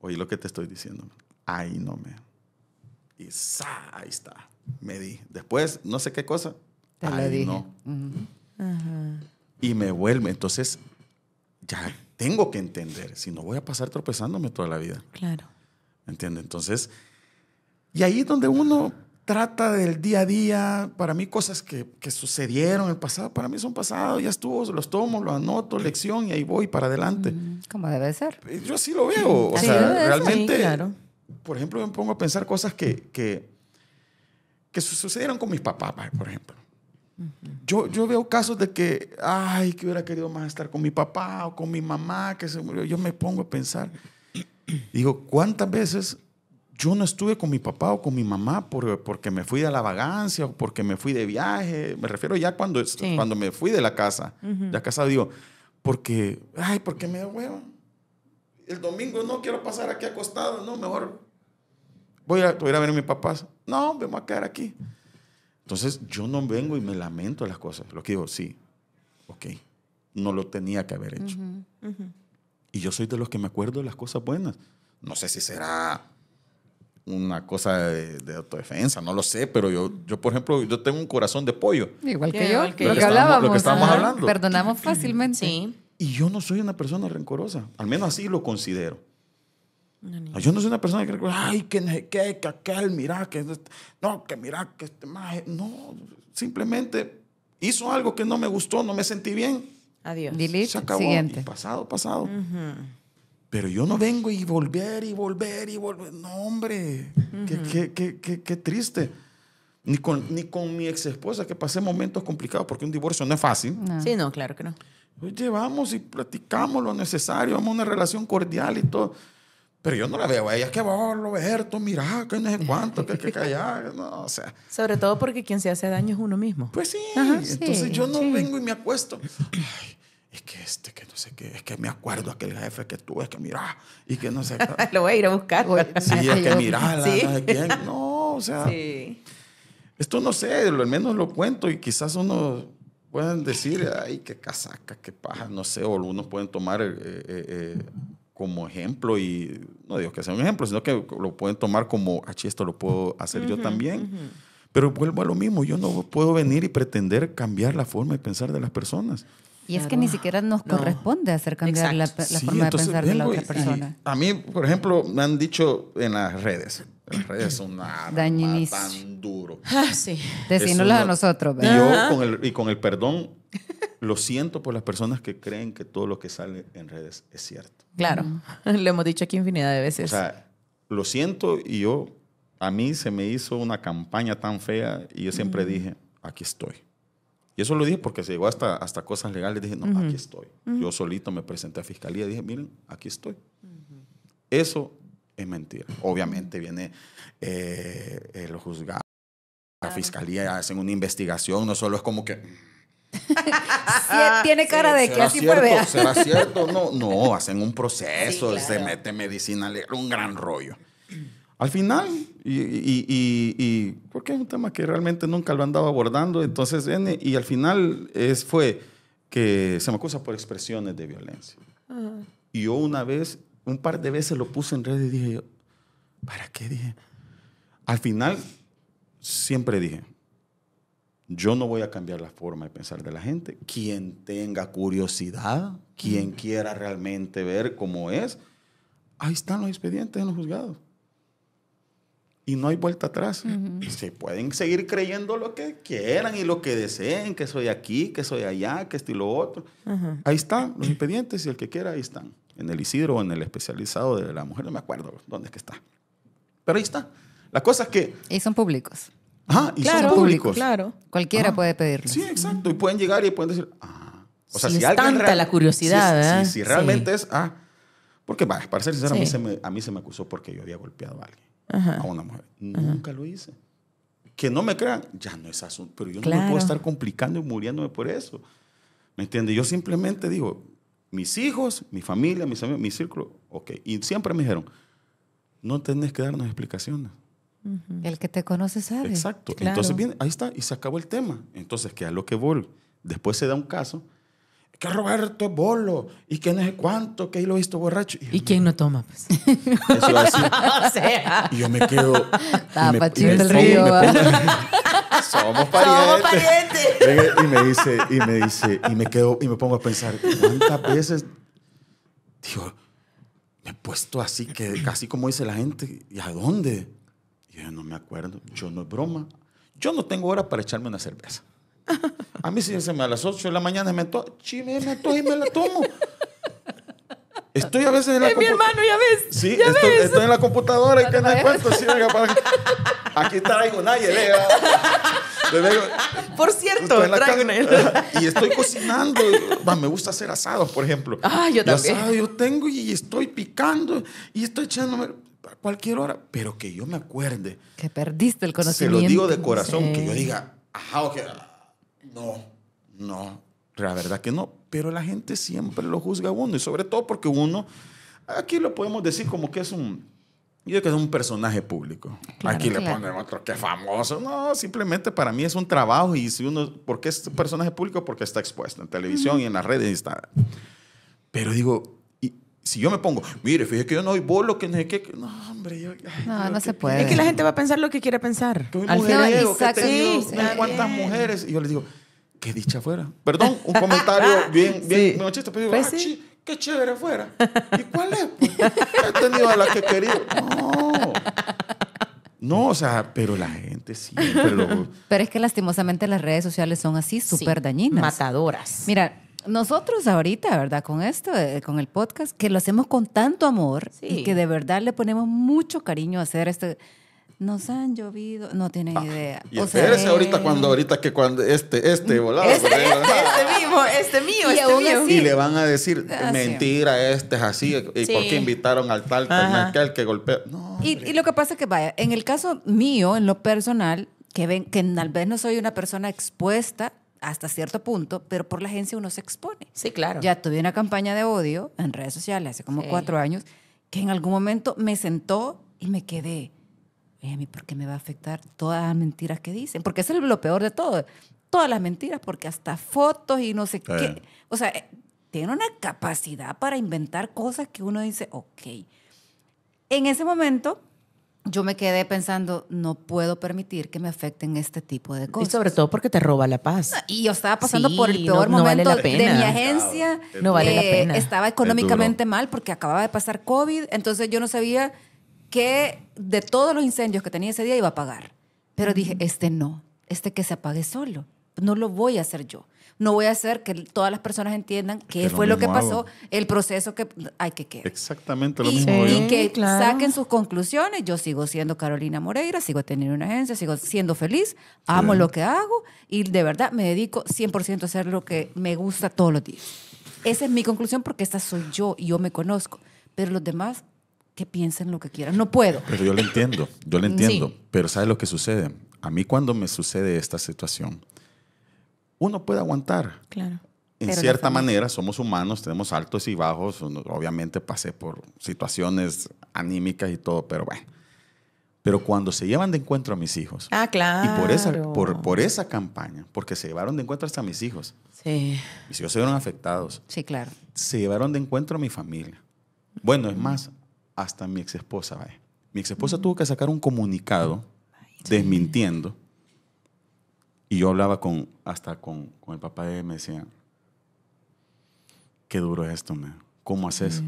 Oye lo que te estoy diciendo. Ahí no, me. Y ahí está. Me di. Después, no sé qué cosa. ahí no. Y me vuelve. Entonces, ya tengo que entender. Si no, voy a pasar tropezándome toda la vida. Claro. ¿Entiendes? Entonces, y ahí es donde uno trata del día a día, para mí cosas que, que sucedieron en el pasado, para mí son pasados, ya estuvo, los tomo, los anoto, lección y ahí voy para adelante. Mm, como debe ser. Yo así lo veo. O sea, realmente, claro. por ejemplo, me pongo a pensar cosas que, que, que sucedieron con mis papás, por ejemplo. Yo, yo veo casos de que, ay, que hubiera querido más estar con mi papá o con mi mamá que se murió. Yo me pongo a pensar, digo, ¿cuántas veces yo no estuve con mi papá o con mi mamá porque me fui de la vagancia o porque me fui de viaje. Me refiero ya cuando, cuando me fui de la casa. De la casa digo, porque, ay, porque me da El domingo no quiero pasar aquí acostado, no, mejor voy a, voy a ver a mis papás. No, me voy a quedar aquí. Entonces yo no vengo y me lamento las cosas. Lo que digo, sí, ok, no lo tenía que haber hecho. Y yo soy de los que me acuerdo de las cosas buenas. No sé si será una cosa de, autodefensa, no lo sé, pero yo, yo, por ejemplo, yo tengo un corazón de pollo. Igual que yo, lo que, hablábamos. Lo que estábamos hablando. Perdonamos fácilmente. Sí. Y yo no soy una persona rencorosa, al menos así lo considero. Ah, yo no soy una persona que ay, que, qué que aquel, mira, que este, no, que mira, que este No, simplemente hizo algo que no me gustó, no me sentí bien. Adiós. Se acabó. Siguiente. pasado, pasado. Uh pero yo no vengo y volver y volver y volver. No, hombre, qué, qué, qué, qué, qué triste. Ni con, ni con, mi ex esposa, que pasé momentos complicados, porque un divorcio no es fácil. Sí, no, claro que no. Pues llevamos y platicamos lo necesario, vamos a una relación cordial y todo. Pero yo no la veo a ella, que va, Roberto, mira, que no sé cuánto, que hay que callar, no, o sea. Sobre todo porque quien se hace daño es uno mismo. Pues sí, entonces yo no vengo y me acuesto. Ay, es que este, es que, es que me acuerdo aquel jefe que tuve es que mira, y que no sé. Lo voy a ir a buscar. Sí, ah, es que mira, ¿quién? No, o sea. Esto no sé, al menos lo cuento y quizás uno pueden decir, ay, qué casaca, qué paja, no sé, o algunos pueden tomar eh, eh, eh, como ejemplo y, no digo que sea un ejemplo, sino que lo pueden tomar como, ah, esto lo puedo hacer yo también. Pero vuelvo a lo mismo, yo no puedo venir y pretender cambiar la forma de pensar de las personas. Y es que ni siquiera nos corresponde hacer cambiar la, forma de pensar de la otra persona. a mí, por ejemplo, me han dicho en las redes, las redes son tan duro. Ah, sí. a nosotros. Y con el, perdón, lo siento por las personas que creen que todo lo que sale en redes es cierto. Claro, lo hemos dicho aquí infinidad de veces. O sea, lo siento y yo, a mí se me hizo una campaña tan fea y yo siempre dije, aquí estoy. Y eso lo dije porque se llegó hasta, hasta cosas legales. Dije, no, aquí estoy. Yo solito me presenté a fiscalía y dije, miren, aquí estoy. Eso es mentira. Obviamente viene eh, el juzgado, la fiscalía, hacen una investigación. No solo es como que... tiene cara de que así puede. Ver? ¿Será cierto? No, no, hacen un proceso, se mete medicina, un gran rollo al final, y, porque es un tema que realmente nunca lo andaba abordando, entonces, y al final es, fue que se me acusa por expresiones de violencia. Ah. Y yo una vez, un par de veces lo puse en red y dije, ¿para qué dije? Al final, siempre dije, yo no voy a cambiar la forma de pensar de la gente. Quien tenga curiosidad, quien quiera realmente ver cómo es, ahí están los expedientes en los juzgados y no hay vuelta atrás. se pueden seguir creyendo lo que quieran y lo que deseen, que soy aquí, que soy allá, que estoy lo otro. Ahí están los impedientes y el que quiera, ahí están. En el Isidro o en el especializado de la mujer, no me acuerdo dónde es que está. Pero ahí está. La cosa es que... Y son públicos. ah y son públicos. Claro, cualquiera puede pedirlo. Sí, exacto. Y pueden llegar y pueden decir, ah. O sea, si, tanta la curiosidad, Si, realmente es, ah. Porque, para ser sincero, a, mí se me, a mí se me acusó porque yo había golpeado a alguien a una mujer. Nunca lo hice. Que no me crean, ya no es asunto, pero yo no me puedo estar complicando y muriéndome por eso. ¿Me entiendes? Yo simplemente digo, mis hijos, mi familia, mis amigos, mi círculo, ok. Y siempre me dijeron, no tenés que darnos explicaciones. El que te conoce sabe. Exacto. Entonces, viene ahí está, y se acabó el tema. Entonces, que a lo que vuelve? después se da un caso que Roberto es bolo y que no sé cuánto, que ahí lo he visto borracho. ¿Y, quién no toma? Pues? Eso así. Y yo me quedo. tapachín me, el río. somos parientes. Somos parientes. Y me dice, y me dice, y me quedo, y me pongo a pensar, ¿cuántas veces? Digo, me he puesto así que casi como dice la gente, ¿y a dónde? Y yo no me acuerdo, yo no es broma. Yo no tengo hora para echarme una cerveza. A mí si se me a las 8 de la mañana me to chime, me to y me la tomo. Estoy a veces en la Es mi hermano, ya ves. Sí, estoy, en la computadora y que no cuento. Sí, venga, para... Aquí traigo nadie, leo. Por cierto, en la traigo una... Y estoy cocinando. me gusta hacer asados, por ejemplo. Ah, yo también. Asado yo tengo y estoy picando y estoy echándome a cualquier hora. Pero que yo me acuerde. Que perdiste el conocimiento. Se lo digo de corazón, que yo diga, ajá, ok, ah, no, no, la verdad que no. Pero la gente siempre lo juzga uno y sobre todo porque uno, aquí lo podemos decir como que es un, yo que es un personaje público. aquí le ponen otro que famoso. No, simplemente para mí es un trabajo y si uno, porque es un personaje público? Porque está expuesto en televisión y en las redes está. Pero digo, si yo me pongo, mire, fíjese que yo no doy bolo, que no sé qué. No, hombre, no, no se puede. Es que la gente va a pensar lo que quiere pensar. Que ¿Cuántas mujeres? Y yo les digo, qué dicha fuera. Perdón, un comentario bien, bien, pero digo, pues ah, qué chévere fuera. ¿Y cuál es? Pues, he tenido a la que he querido. No. No, o sea, pero la gente sí. lo... pero es que lastimosamente las redes sociales son así, súper dañinas. Matadoras. Mira, nosotros ahorita, ¿verdad? Con esto, eh, con el podcast, que lo hacemos con tanto amor y que de verdad le ponemos mucho cariño a hacer este, nos han llovido, no tienen ah, idea. Y o ahorita eh, cuando, ahorita que cuando este, este mm, volado. Este, este mismo, este, este mío, y este Y le van a decir, ah, mentira, este es así. ¿Y porque por qué invitaron al tal, al que golpea? y, lo que pasa es que, vaya, en el caso mío, en lo personal, que ven, que tal vez no soy una persona expuesta hasta cierto punto, pero por la agencia uno se expone. Sí, claro. Ya tuve una campaña de odio en redes sociales hace como cuatro años que en algún momento me sentó y me quedé ¿a mí por qué me va a afectar todas las mentiras que dicen? Porque eso es lo peor de todo. Todas las mentiras, porque hasta fotos y no sé qué. O sea, eh, tiene una capacidad para inventar cosas que uno dice, ok. En ese momento, yo me quedé pensando, no puedo permitir que me afecten este tipo de cosas. Y sobre todo porque te roba la paz. y yo estaba pasando por el peor momento de mi agencia. No vale la pena. Eh, estaba económicamente mal porque acababa de pasar COVID, entonces yo no sabía que de todos los incendios que tenía ese día iba a apagar. Pero dije, este no, este que se apague solo, no lo voy a hacer yo. No voy a hacer que todas las personas entiendan qué fue lo, que pasó, el proceso que hay que quedar. Exactamente lo mismo. Y, que saquen sus conclusiones. Yo sigo siendo Carolina Moreira, sigo teniendo una agencia, sigo siendo feliz, amo lo que hago y de verdad me dedico 100% a hacer lo que me gusta todos los días. Esa es mi conclusión porque esta soy yo y yo me conozco. Pero los demás que piensen lo que quieran. No puedo. Pero yo lo entiendo, yo lo entiendo. Pero ¿sabes lo que sucede? A mí cuando me sucede esta situación, uno puede aguantar. Claro. En cierta manera, somos humanos, tenemos altos y bajos. Obviamente pasé por situaciones anímicas y todo, pero bueno. Pero cuando se llevan de encuentro a mis hijos. Ah, claro. Y por esa, por, por esa campaña, porque se llevaron de encuentro hasta mis hijos. Sí. Mis hijos se vieron afectados. Sí, claro. Se llevaron de encuentro a mi familia. Bueno, es más, hasta mi ex esposa. Mi ex esposa tuvo que sacar un comunicado desmintiendo. Y yo hablaba con, hasta con, el papá de él, me decía, qué duro es esto, ¿cómo haces?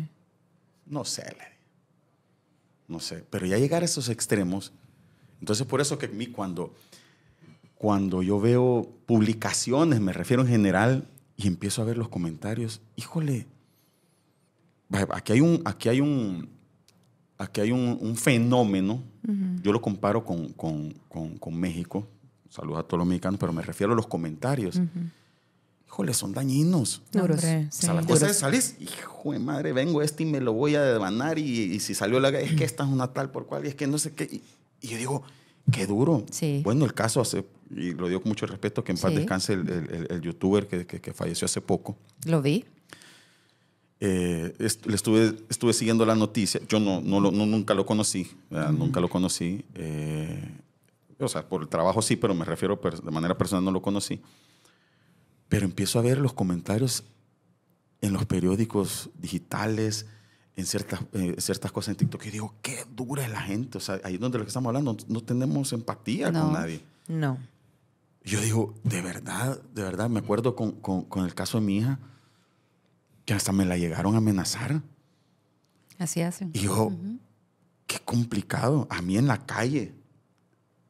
No sé, no sé, pero ya llegar a esos extremos, entonces por eso que a mí cuando, cuando yo veo publicaciones, me refiero en general, y empiezo a ver los comentarios, híjole, aquí hay un, aquí hay un, aquí hay un, fenómeno, yo lo comparo con, con, con, México, saludos a todos los mexicanos, pero me refiero a los comentarios. Híjole, son dañinos. Duros. Sí. hijo de madre, vengo este y me lo voy a devanar y, si salió la... Es que esta es una tal por cual y es que no sé qué. Y, yo digo, qué duro. Bueno, el caso hace y lo digo con mucho respeto, que en paz descanse el, el, youtuber que, que, que, falleció hace poco. Lo vi. Eh, estuve, estuve siguiendo la noticia. Yo no, no, nunca lo conocí, nunca lo conocí. Eh, o sea, por el trabajo sí, pero me refiero de manera personal, no lo conocí. Pero empiezo a ver los comentarios en los periódicos digitales, en ciertas, eh, ciertas cosas en TikTok. Y digo, qué dura es la gente. O sea, ahí es donde lo que estamos hablando, no tenemos empatía con nadie. No. Yo digo, de verdad, de verdad, me acuerdo con, con, con el caso de mi hija que hasta me la llegaron a amenazar. Así hacen. Y yo, qué complicado. A mí en la calle,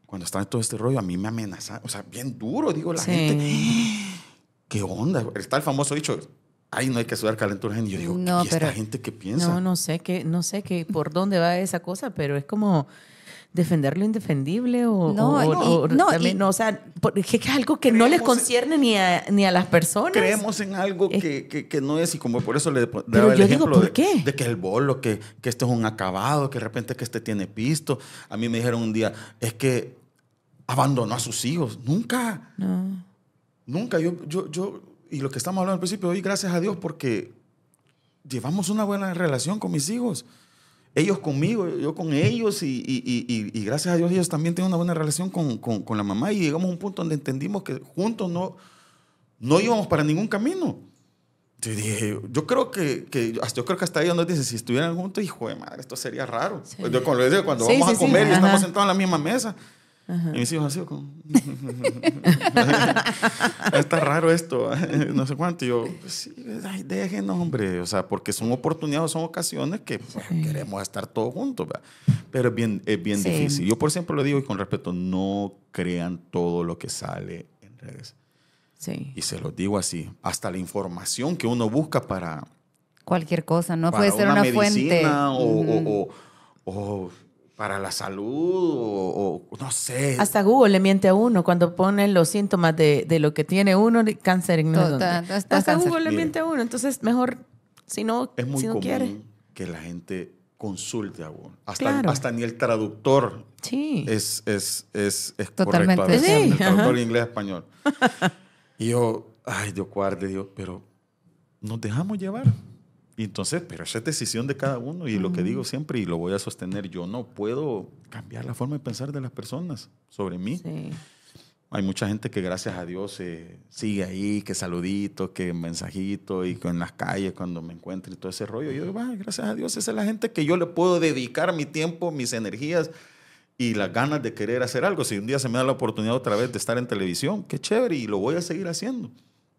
cuando estaba todo este rollo, a mí me amenazan, O sea, bien duro, digo, la gente. ¿Qué onda? Está el famoso dicho, ay, no hay que sudar calentura. Y yo digo, no, ¿y esta gente qué piensa? No, no sé qué, no sé qué, por dónde va esa cosa, pero es como defender lo indefendible o, no, sea, porque es algo que no les concierne ni a, las personas. Creemos en algo que, no es y como por eso le daba el ejemplo ¿por de, qué? de, que el bolo, que, que esto es un acabado, que de repente que este tiene pisto. A mí me dijeron un día, es que abandonó a sus hijos. Nunca. Nunca. Yo, yo, yo, y lo que estamos hablando al principio, hoy gracias a Dios porque llevamos una buena relación con mis hijos ellos conmigo, yo con ellos, y, gracias a Dios ellos también tienen una buena relación con, con, la mamá y llegamos a un punto donde entendimos que juntos no, no íbamos para ningún camino. dije, yo creo que, hasta, yo creo que hasta ellos nos dicen, si estuvieran juntos, hijo de madre, esto sería raro. Pues cuando, vamos a comer y estamos sentados en la misma mesa, y mis hijos así, como... está raro esto, no sé cuánto. Y yo, pues sí, ay, déjenos, hombre. O sea, porque son oportunidades, son ocasiones que pues, queremos estar todos juntos. Pero es bien, es bien difícil. Yo por ejemplo lo digo y con respeto, no crean todo lo que sale en redes. Sí. Y se lo digo así, hasta la información que uno busca para... Cualquier cosa, no puede ser una, fuente. o para la salud o, no sé. Hasta Google le miente a uno cuando pone los síntomas de, lo que tiene uno, cáncer y no Hasta Google le miente a uno, entonces mejor si no, es muy si no que la gente consulte a uno. Hasta, hasta ni el traductor sí. es, es, es, es correcto. Sí. El inglés-español. y yo, ay, Dios guarde, Dios, pero nos dejamos llevar. Y entonces, pero esa es decisión de cada uno y lo que digo siempre y lo voy a sostener, yo no puedo cambiar la forma de pensar de las personas sobre mí. Hay mucha gente que gracias a Dios eh, sigue ahí, que saludito, que mensajito y que en las calles cuando me encuentre y todo ese rollo. Yo digo, ah, gracias a Dios, esa es la gente que yo le puedo dedicar mi tiempo, mis energías y las ganas de querer hacer algo. Si un día se me da la oportunidad otra vez de estar en televisión, qué chévere y lo voy a seguir haciendo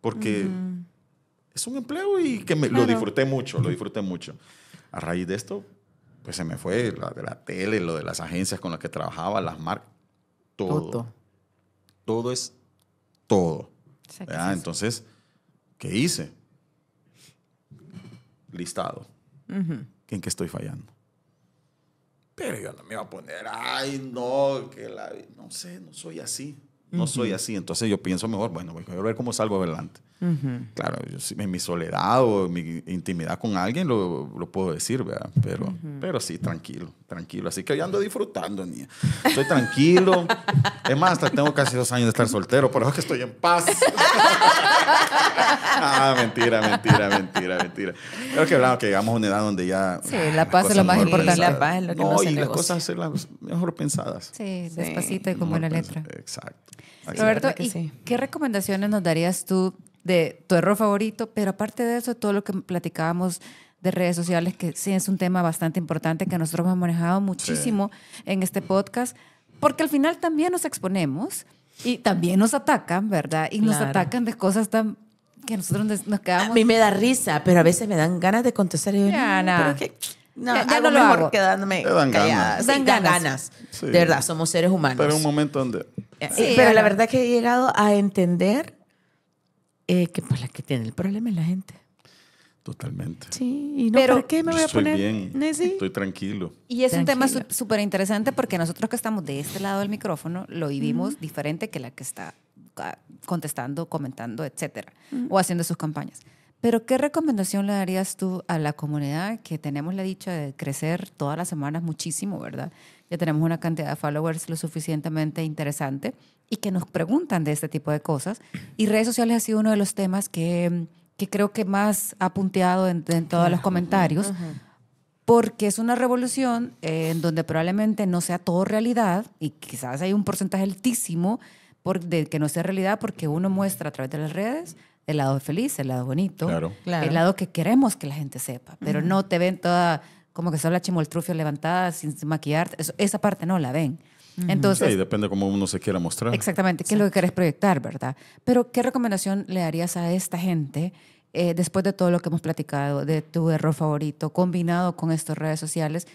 porque es un empleo y que me, lo disfruté mucho, lo disfruté mucho. A raíz de esto, pues se me fue la de la tele, lo de las agencias con las que trabajaba, las marcas, todo. Todo es todo. Entonces, ¿qué hice? Listado. ¿En qué estoy fallando? Pero yo no me iba a poner, ay, no, que la... No sé, no soy así. No soy así. Entonces yo pienso mejor, bueno, voy a ver cómo salgo adelante. Claro, en mi soledad o mi intimidad con alguien lo, lo puedo decir, ¿verdad? Pero, pero sí, tranquilo, tranquilo. Así que yo ando disfrutando, niña. Estoy tranquilo. es más, hasta tengo casi dos años de estar soltero, por eso que estoy en paz. ah, mentira, mentira, mentira, mentira. Creo que hablamos que llegamos a una edad donde ya. Sí, la paz es lo más importante. La paz lo que no, y las cosas las mejor pensadas. Sí, despacito y con buena letra. Exacto. Roberto, qué recomendaciones nos darías tú de tu error favorito, pero aparte de eso, todo lo que platicábamos de redes sociales, que sí es un tema bastante importante que nosotros hemos manejado muchísimo en este podcast, porque al final también nos exponemos y también nos atacan, ¿verdad? Y nos atacan de cosas tan que nosotros nos quedamos. A mí me da risa, pero a veces me dan ganas de contestar y yo, ya, mm, no, no, lo mejor quedándome callada. Dan ganas. ganas. De verdad, somos seres humanos. Pero un momento donde. Eh, pero la verdad que he llegado a entender eh, que pues la que tiene el problema es la gente. Totalmente. Sí, y no, pero qué me voy a estoy poner? Bien, Estoy tranquilo. Y es un tema súper interesante porque nosotros que estamos de este lado del micrófono lo vivimos diferente que la que está ah, contestando, comentando, etcétera, o haciendo sus campañas. Pero ¿qué recomendación le darías tú a la comunidad que tenemos la dicha de crecer todas las semanas muchísimo, verdad? Ya tenemos una cantidad de followers lo suficientemente interesante y que nos preguntan de este tipo de cosas. Y redes sociales ha sido uno de los temas que, que creo que más ha punteado en, todos los comentarios, porque es una revolución en donde probablemente no sea todo realidad y quizás hay un porcentaje altísimo por, de que no sea realidad porque uno muestra a través de las redes el lado feliz, el lado bonito, el lado que queremos que la gente sepa, pero no te ven toda como que se la chimoltrufio, levantada sin maquillarte, esa parte no la ven. Entonces, sí, depende de cómo uno se quiera mostrar. Exactamente, qué es lo que quieres proyectar, ¿verdad? Pero, ¿qué recomendación le darías a esta gente eh, después de todo lo que hemos platicado, de tu error favorito, combinado con estas redes sociales,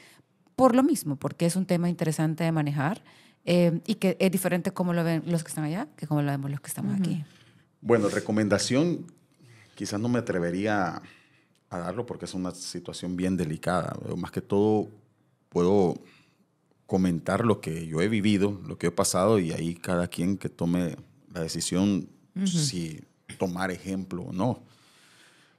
por lo mismo, porque es un tema interesante de manejar eh, y que es diferente cómo lo ven los que están allá que cómo lo vemos los que estamos aquí. Bueno, recomendación, quizás no me atrevería a darlo porque es una situación bien delicada. Más que todo, puedo comentar lo que yo he vivido, lo que he pasado y ahí cada quien que tome la decisión si tomar ejemplo o no.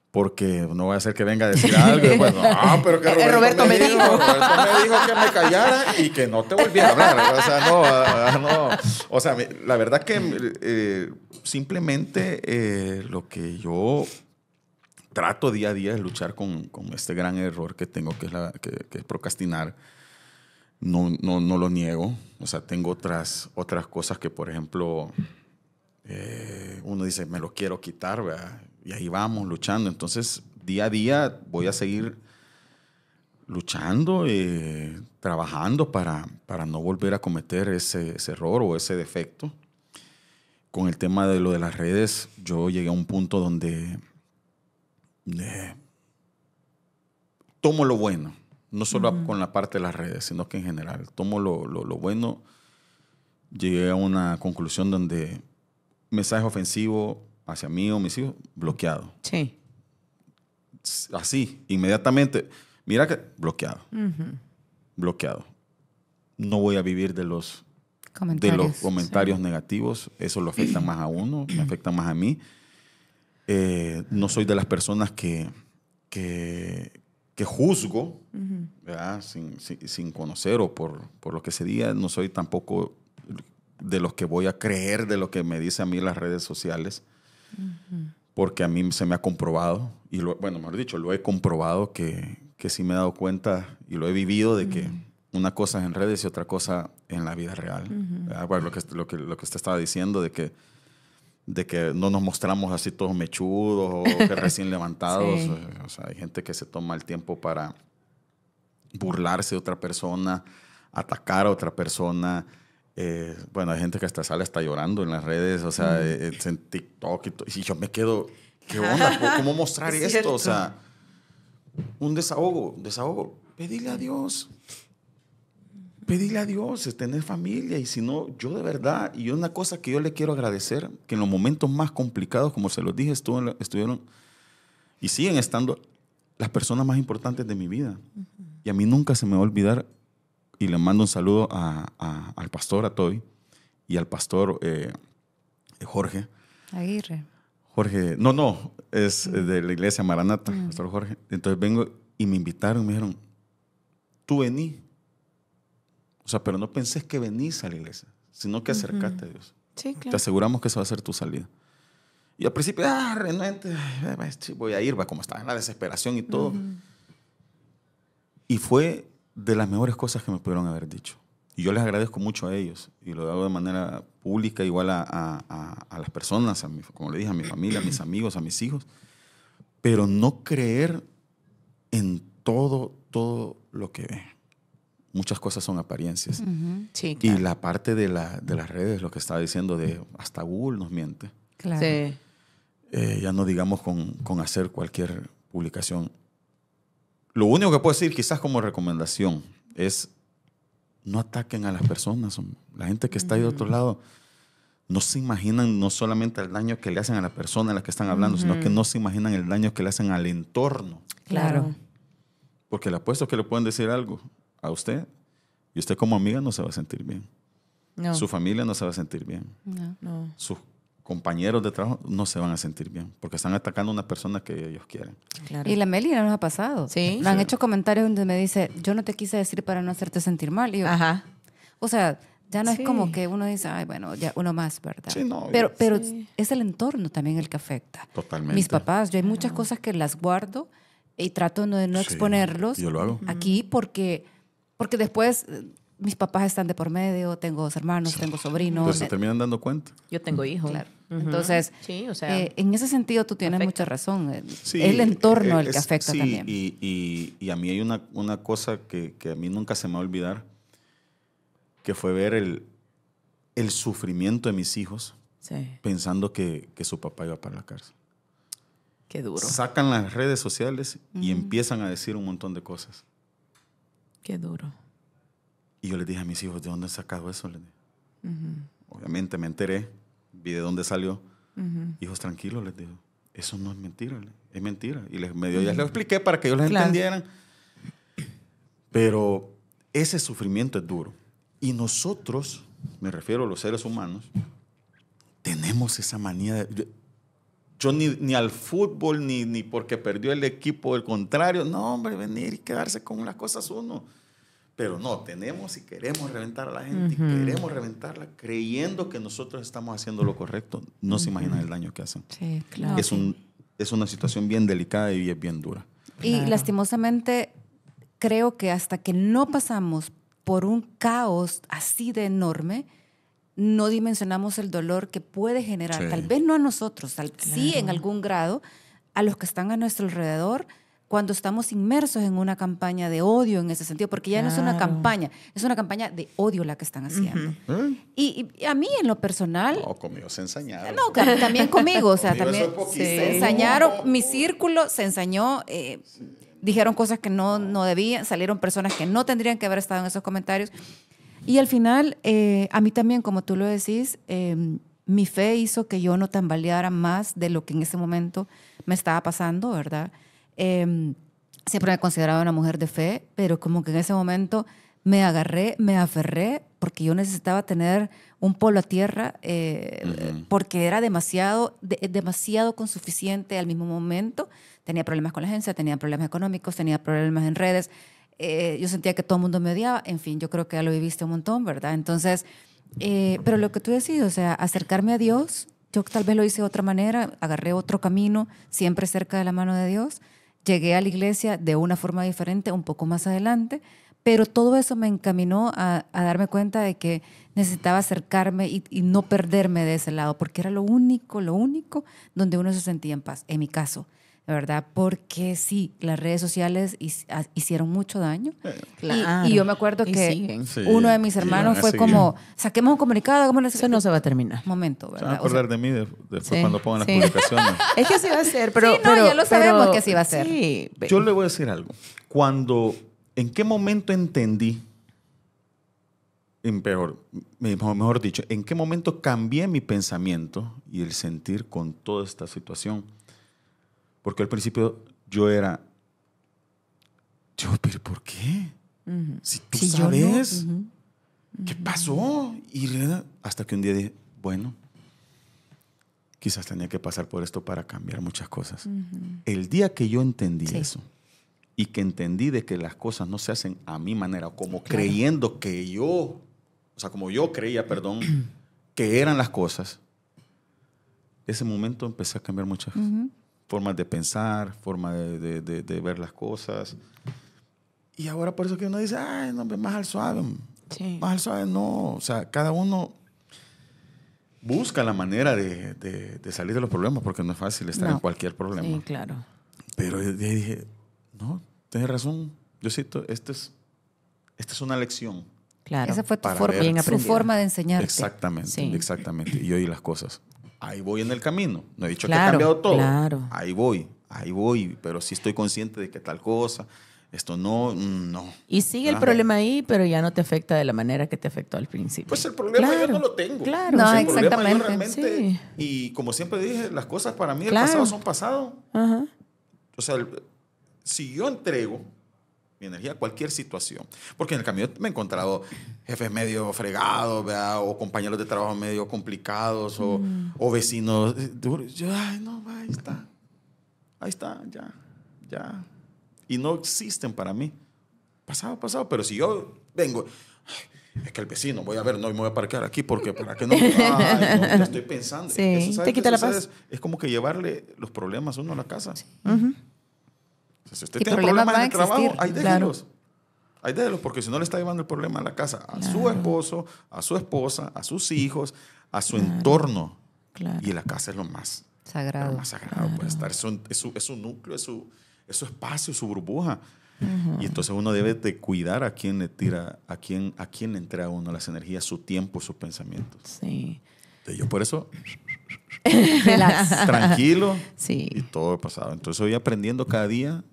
Porque no va a ser que venga a decir algo pero que eh, Roberto, me, dijo, que me callara y que no te volviera a hablar. O sea, no, ah, no. O sea, la verdad que eh, simplemente eh, lo que yo trato día a día es luchar con, este gran error que tengo, que es, la, que es procrastinar no, no, no lo niego. O sea, tengo otras, otras cosas que, por ejemplo, eh, uno dice, me lo quiero quitar, Y ahí vamos luchando. Entonces, día a día voy a seguir luchando, y eh, trabajando para, para no volver a cometer ese, error o ese defecto. Con el tema de lo de las redes, yo llegué a un punto donde eh, tomo lo bueno no solo con la parte de las redes, sino que en general. Tomo lo, bueno. Llegué a una conclusión donde mensaje ofensivo hacia mí o mis hijos, bloqueado. Sí. Así, inmediatamente. Mira que bloqueado. Bloqueado. No voy a vivir de los comentarios, de los comentarios negativos. Eso lo afecta más a uno, me afecta más a mí. Eh, no soy de las personas que, que, que juzgo, Sin, sin, conocer o por, por lo que se diga, no soy tampoco de los que voy a creer de lo que me dicen a mí las redes sociales, porque a mí se me ha comprobado, y lo, bueno, mejor dicho, lo he comprobado que, que sí me he dado cuenta y lo he vivido de que una cosa es en redes y otra cosa en la vida real. bueno, lo, que, lo, que, lo que usted estaba diciendo de que de que no nos mostramos así todos mechudos o recién levantados. O sea, hay gente que se toma el tiempo para burlarse de otra persona, atacar a otra persona. Eh, bueno, hay gente que hasta sale está llorando en las redes, o sea, mm. eh, en TikTok y, todo. y yo me quedo, ¿qué onda? ¿Cómo mostrar esto? O sea, un desahogo, desahogo. Pedile a Dios pedirle a Dios, es tener familia. Y si no, yo de verdad, y una cosa que yo le quiero agradecer, que en los momentos más complicados, como se los dije, estuvieron, y siguen estando las personas más importantes de mi vida. Y a mí nunca se me va a olvidar, y le mando un saludo al pastor Atoy y al pastor eh, Jorge. Aguirre. Jorge, no, no, es mm. de la iglesia Maranata, mm. pastor Jorge. Entonces vengo y me invitaron, me dijeron, tú vení o sea, pero no pensé que venís a la iglesia, sino que acercaste a Dios. Te aseguramos que esa va a ser tu salida. Y al principio, ah, renuente, voy a ir, va como estaba en la desesperación y todo. Y fue de las mejores cosas que me pudieron haber dicho. Y yo les agradezco mucho a ellos, y lo hago de manera pública, igual a, las personas, como le dije, a mi familia, a mis amigos, a mis hijos, pero no creer en todo, todo lo que ve muchas cosas son apariencias. Y la parte de, de, las redes, lo que estaba diciendo de hasta Google nos miente. Claro. Eh, ya no digamos con, hacer cualquier publicación. Lo único que puedo decir, quizás como recomendación, es no ataquen a las personas. La gente que está ahí de otro lado no se imaginan no solamente el daño que le hacen a la persona a la que están hablando, sino que no se imaginan el daño que le hacen al entorno. Claro. Porque le apuesto que le pueden decir algo a usted y usted como amiga no se va a sentir bien. No. Su familia no se va a sentir bien. No, Sus compañeros de trabajo no se van a sentir bien porque están atacando a una persona que ellos quieren. Claro. Y la Meli nos ha pasado. Sí. Me han hecho comentarios donde me dice, yo no te quise decir para no hacerte sentir mal. Ajá. O sea, ya no es como que uno dice, ay, bueno, ya uno más, ¿verdad? Sí, no, pero pero es el entorno también el que afecta. Totalmente. Mis papás, yo hay muchas cosas que las guardo y trato de no exponerlos yo lo hago. aquí porque porque después eh, mis papás están de por medio, tengo dos hermanos, tengo sobrinos. Pero se eh, terminan dando cuenta. Yo tengo hijos. Claro. Entonces, eh, en ese sentido tú tienes mucha razón. El, entorno el que afecta también. Y, y, a mí hay una, una cosa que, a mí nunca se me va a olvidar, que fue ver el, sufrimiento de mis hijos pensando que, su papá iba para la cárcel. Qué duro. Sacan las redes sociales y empiezan a decir un montón de cosas. Qué duro. Y yo les dije a mis hijos, ¿de dónde he sacado eso? Obviamente me enteré, vi de dónde salió. Hijos, tranquilos, les digo. Eso no es mentira, es mentira. Y les, medio, ya les expliqué para que ellos lo entendieran. Pero ese sufrimiento es duro. Y nosotros, me refiero a los seres humanos, tenemos esa manía de... Yo ni, al fútbol, ni, ni porque perdió el equipo el contrario. No, hombre, venir y quedarse con las cosas uno. Pero no, tenemos y queremos reventar a la gente, y queremos reventarla creyendo que nosotros estamos haciendo lo correcto. No se imaginan el daño que hacen. Sí, claro. Es, una situación bien delicada y bien dura. Y lastimosamente, creo que hasta que no pasamos por un caos así de enorme, no dimensionamos el dolor que puede generar, tal vez no a nosotros, tal, sí en algún grado, a los que están a nuestro alrededor cuando estamos inmersos en una campaña de odio en ese sentido, porque ya no es una campaña, es una campaña de odio la que están haciendo. ¿Eh? y, a mí en lo personal... No, conmigo se ensañaron. No, también conmigo, o sea, también se ensañaron, mi círculo se ensañó, eh, dijeron cosas que no, no debían, salieron personas que no tendrían que haber estado en esos comentarios. Y al final, eh, a mí también, como tú lo decís, em, mi fe hizo que yo no tambaleara más de lo que en ese momento me estaba pasando, ¿verdad? Em, siempre me he considerado una mujer de fe, pero como que en ese momento me agarré, me aferré, porque yo necesitaba tener un polo a tierra, eh, porque era demasiado, demasiado consuficiente al mismo momento. Tenía problemas con la agencia, tenía problemas económicos, tenía problemas en redes, eh, yo sentía que todo el mundo me odiaba, en fin, yo creo que ya lo viviste un montón, ¿verdad? Entonces, eh, pero lo que tú decís, o sea, acercarme a Dios, yo tal vez lo hice de otra manera, agarré otro camino, siempre cerca de la mano de Dios, llegué a la iglesia de una forma diferente, un poco más adelante, pero todo eso me encaminó a, darme cuenta de que necesitaba acercarme y, no perderme de ese lado, porque era lo único, lo único donde uno se sentía en paz, en mi caso. ¿verdad? Porque sí, las redes sociales hicieron mucho daño. Eh. Y, yo me acuerdo que uno de mis hermanos fue como, saquemos un comunicado, ¿cómo Eso no se va a terminar. Momento, ¿verdad? Se de mí después cuando pongan las publicaciones. es que así va a ser, pero... Sí, pero, ya lo sabemos que así va a ser. Yo le voy a decir algo. Cuando, ¿en qué momento entendí? Em, mejor, mejor dicho, ¿en qué momento cambié mi pensamiento y el sentir con toda esta situación? Porque al principio yo era, yo, pero ¿por qué? Si tú sabes, ¿qué pasó? Y hasta que un día dije, bueno, quizás tenía que pasar por esto para cambiar muchas cosas. El día que yo entendí eso y que entendí de que las cosas no se hacen a mi manera, como creyendo que yo, o sea, como yo creía, perdón, que eran las cosas, ese momento empecé a cambiar muchas cosas formas de pensar, forma de, ver las cosas. Y ahora por eso que uno dice, ay, no, más al suave. Más al suave, no. O sea, cada uno busca la manera de, salir de los problemas, porque no es fácil estar en cualquier problema. Sí, claro. Pero yo dije, no, tienes razón. Yo siento, esta es, esta es una lección. Claro. Esa fue tu forma, de enseñarte. Exactamente, exactamente. Y oí las cosas ahí voy en el camino. No he dicho que ha cambiado todo. Ahí voy, ahí voy, pero sí estoy consciente de que tal cosa, esto no, mm, no. Y sigue el problema ahí, pero ya no te afecta de la manera que te afectó al principio. Pues el problema yo no lo tengo. Claro, no, exactamente. Y como siempre dije, las cosas para mí del pasado son pasado. Ajá. O sea, si yo entrego mi energía cualquier situación. Porque en el camino me he encontrado jefes medio fregados, ¿verdad? o compañeros de trabajo medio complicados, o, mm. vecinos eh, duros. Yo, ay, no, ahí está. Ahí está, ya, ya. Y no existen para mí. Pasado, pasado. Pero si yo vengo, es que el vecino, voy a ver, no me voy a parquear aquí porque para qué no. estoy pensando. Sí, te quita la paz. Es, como que llevarle los problemas uno a la casa. Sí si usted tiene problemas, en el trabajo, hay ellos hay de porque si no le está llevando el problema a la casa, a su esposo, a su esposa, a sus hijos, a su entorno. Y la casa es lo más sagrado. Lo más sagrado puede estar. Es su, es su, es su núcleo, es su, espacio, su burbuja. Y entonces uno debe de cuidar a quién le tira, a quién, a quién le entrega uno las energías, su tiempo, sus pensamientos. Sí. yo por eso tranquilo sí. y todo pasado. Entonces voy aprendiendo cada día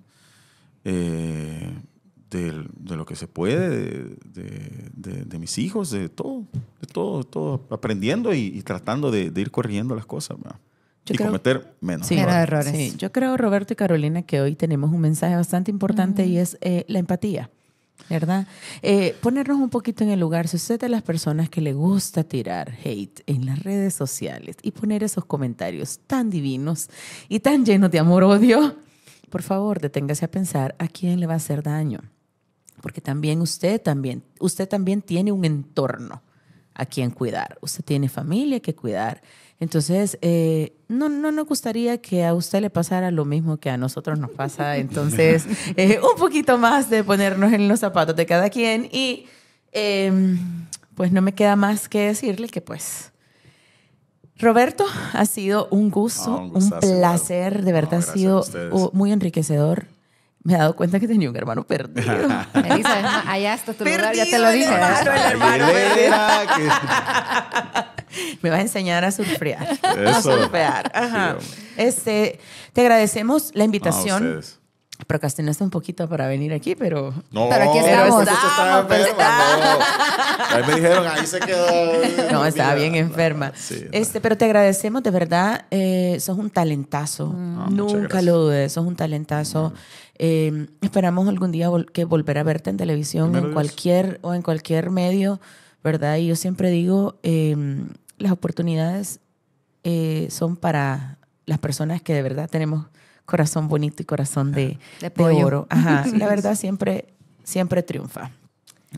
eh, de, lo que se puede, de, mis hijos, de todo, de todo, todo aprendiendo y, tratando de, ir corriendo las cosas. y cometer menos errores. Yo creo, Roberto y Carolina, que hoy tenemos un mensaje bastante importante y es eh, la empatía. ¿Verdad? Eh, ponernos un poquito en el lugar, si usted de las personas que le gusta tirar hate en las redes sociales y poner esos comentarios tan divinos y tan llenos de amor-odio, por favor, deténgase a pensar a quién le va a hacer daño, porque también usted también, usted también tiene un entorno a quien cuidar, usted tiene familia que cuidar. Entonces, eh, no, no nos gustaría que a usted le pasara lo mismo que a nosotros nos pasa. Entonces, eh, un poquito más de ponernos en los zapatos de cada quien. Y em, pues no me queda más que decirle que pues Roberto, ha sido un gusto, ah, un, placer, de verdad ha sido uh, muy enriquecedor. Me he dado cuenta que tenía un hermano perdido. allá está tu ya te lo dije. Me va a enseñar a surfear. A surfear. este, te agradecemos la invitación procrastinaste un poquito para venir aquí, pero. No, aquí Ahí me dijeron, ahí se quedó. No, estaba bien enferma. este, Pero te agradecemos, de verdad, eh, sos un talentazo. Ah, ah, Nunca lo dudes, sos un talentazo. Eh, esperamos algún día que volver a verte en televisión, en cualquier, o en cualquier medio, ¿verdad? Y yo siempre digo, eh, las oportunidades eh, son para las personas que de verdad tenemos corazón bonito y corazón de, ah, oro. Ajá, la verdad siempre, siempre triunfa.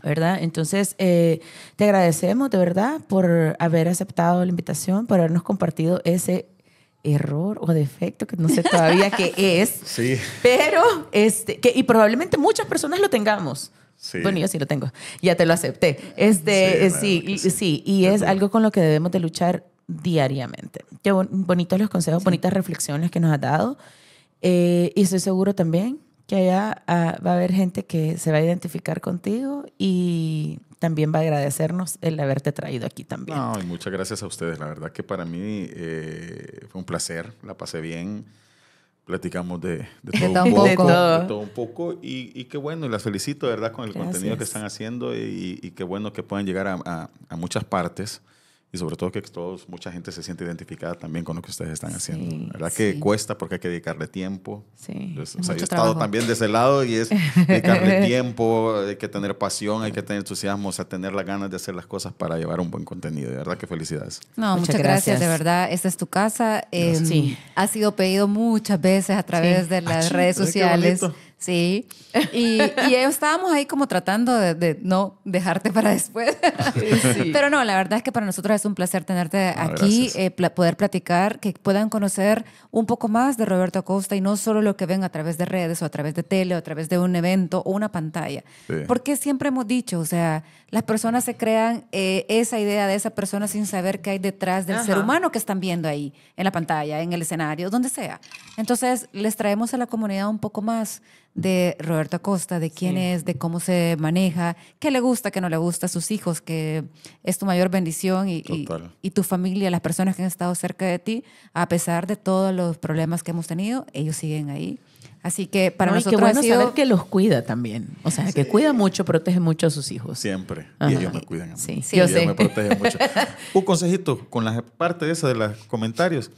¿Verdad? Entonces, eh, te agradecemos de verdad por haber aceptado la invitación, por habernos compartido ese error o defecto que no sé todavía qué es. Sí. Pero, este, que, y probablemente muchas personas lo tengamos. Sí. Bueno, yo sí lo tengo. Ya te lo acepté. Este, sí, sí, sí, y es algo con lo que debemos de luchar diariamente. Qué bonitos los consejos, bonitas reflexiones que nos ha dado. Eh, y estoy seguro también que allá ah, va a haber gente que se va a identificar contigo y también va a agradecernos el haberte traído aquí también. muchas gracias a ustedes. La verdad que para mí eh, fue un placer, la pasé bien. Platicamos de, todo, un poco, y, qué bueno, y las felicito, de verdad, con el contenido que están haciendo y, qué bueno que puedan llegar a muchas partes y sobre todo que todos, mucha gente se siente identificada también con lo que ustedes están haciendo. verdad que cuesta porque hay que dedicarle tiempo. Sí. o sea, yo he estado también de ese lado y es dedicarle tiempo, hay que tener pasión, hay que tener entusiasmo, o sea, tener las ganas de hacer las cosas para llevar un buen contenido. De verdad que felicidades. No, muchas, gracias. de verdad. Esta es tu casa. Em, sí. Ha sido pedido muchas veces a través de las ah, redes sociales. Sí. Y, estábamos ahí como tratando de, no dejarte para después. Pero no, la verdad es que para nosotros es un placer tenerte aquí, eh, poder platicar, que puedan conocer un poco más de Roberto Acosta y no solo lo que ven a través de redes o a través de tele o a través de un evento o una pantalla. Porque siempre hemos dicho, o sea, las personas se crean eh, esa idea de esa persona sin saber qué hay detrás del ser humano que están viendo ahí, en la pantalla, en el escenario, donde sea. Entonces, les traemos a la comunidad un poco más de Roberto Acosta, de quién es, de cómo se maneja, qué le gusta, qué no le gusta a sus hijos, que es tu mayor bendición y, y, tu familia, las personas que han estado cerca de ti, a pesar de todos los problemas que hemos tenido, ellos siguen ahí. Así que para nosotros bueno saber que los cuida también. O sea, que cuida mucho, protege mucho a sus hijos. Siempre. Y ellos me cuidan a mí. Sí, y me mucho. Un consejito con la parte de eso de los comentarios.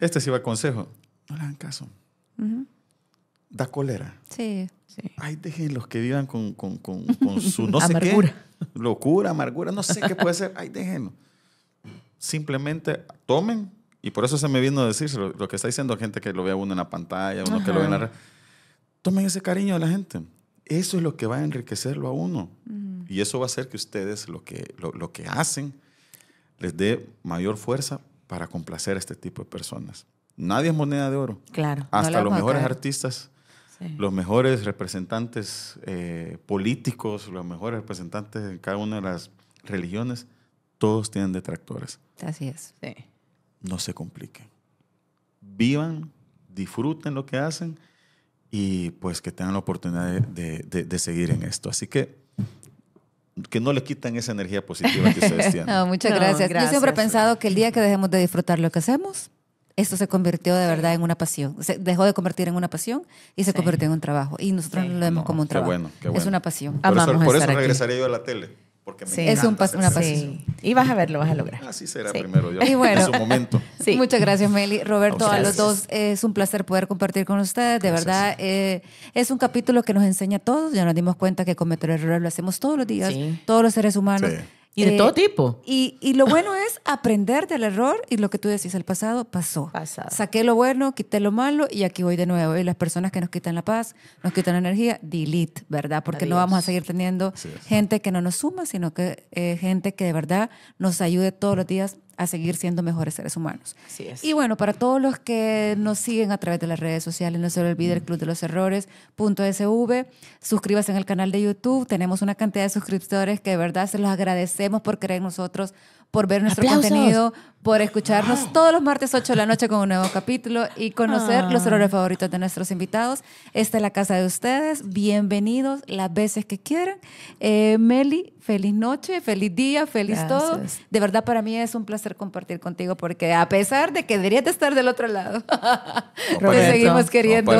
Este sí va a consejo. No le hagan caso. Ajá da cólera. Sí. sí. Ay, dejen los que vivan con, su no sé qué. Locura, amargura, no sé qué puede ser. Ay, déjenlo. Simplemente tomen. Y por eso se me vino a decir lo, que está diciendo gente que lo ve a uno en la pantalla, uno que lo ve en la Tomen ese cariño de la gente. Eso es lo que va a enriquecerlo a uno. Mm. Y eso va a hacer que ustedes lo que, lo, que hacen les dé mayor fuerza para complacer a este tipo de personas. Nadie es moneda de oro. Claro. Hasta los mejores artistas los mejores representantes eh, políticos, los mejores representantes de cada una de las religiones, todos tienen detractores. Así es. No se compliquen. Vivan, disfruten lo que hacen y pues que tengan la oportunidad de, seguir en esto. Así que que no le quitan esa energía positiva que ustedes tienen. muchas gracias. gracias. Yo siempre he pensado que el día que dejemos de disfrutar lo que hacemos, esto se convirtió de verdad en una pasión. Se dejó de convertir en una pasión y se convirtió en un trabajo. Y nosotros lo vemos como un trabajo. Es una pasión. Por eso, regresaría yo a la tele. Porque me sí. es un, una pasión. Y vas a verlo vas a lograr. Así ah, será primero yo. momento. Muchas gracias, Meli. Roberto, a, los dos es un placer poder compartir con ustedes. De verdad, eh, es un capítulo que nos enseña a todos. Ya nos dimos cuenta que cometer errores lo hacemos todos los días, todos los seres humanos. Y de todo eh, tipo. Y, lo bueno es aprender del error y lo que tú decís, el pasado pasó. Saqué lo bueno, quité lo malo y aquí voy de nuevo. Y las personas que nos quitan la paz, nos quitan la energía, delete, ¿verdad? Porque no vamos a seguir teniendo gente que no nos suma, sino que eh, gente que de verdad nos ayude todos los días a seguir siendo mejores seres humanos. es. Y bueno, para todos los que nos siguen a través de las redes sociales, no se olvide el mm. Club de los Errores .sv, suscríbase en el canal de YouTube, tenemos una cantidad de suscriptores que de verdad se los agradecemos por creer en nosotros por ver nuestro contenido, por escucharnos todos los martes 8 de la noche con un nuevo capítulo y conocer los errores ah. favoritos de nuestros invitados. Esta es la casa de ustedes. Bienvenidos las veces que quieran. Eh, Meli, feliz noche, feliz día, feliz todo. De verdad, para mí es un placer compartir contigo porque a pesar de que deberías de estar del otro lado, te seguimos queriendo.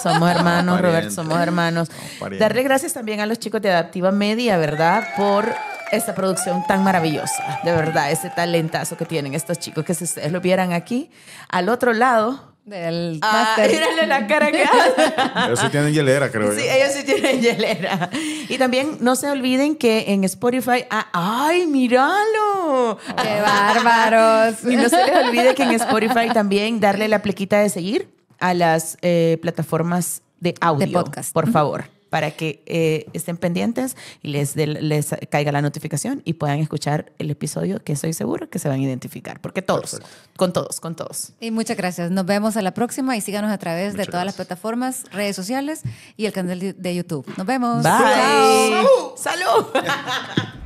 somos hermanos, Roberto, somos hermanos. Darle gracias también a los chicos de Adaptiva Media, ¿verdad? Por esta producción tan maravillosa. De verdad, ese talentazo que tienen estos chicos, que si ustedes lo vieran aquí, al otro lado. Del ah, la cara que hace. Ellos sí tienen hielera, creo sí, Sí, ellos sí tienen hielera. Y también no se olviden que en Spotify. Ah, ¡Ay, míralo! ¡Qué bárbaros! Y no se les olvide que en Spotify también darle la plequita de seguir a las eh, plataformas de audio. De podcast. Por favor para que eh, estén pendientes y les, les caiga la notificación y puedan escuchar el episodio que estoy seguro que se van a identificar, porque todos, con todos, con todos. Y muchas gracias. Nos vemos a la próxima y síganos a través de todas las plataformas, redes sociales y el canal de YouTube. Nos vemos. Bye. Salud.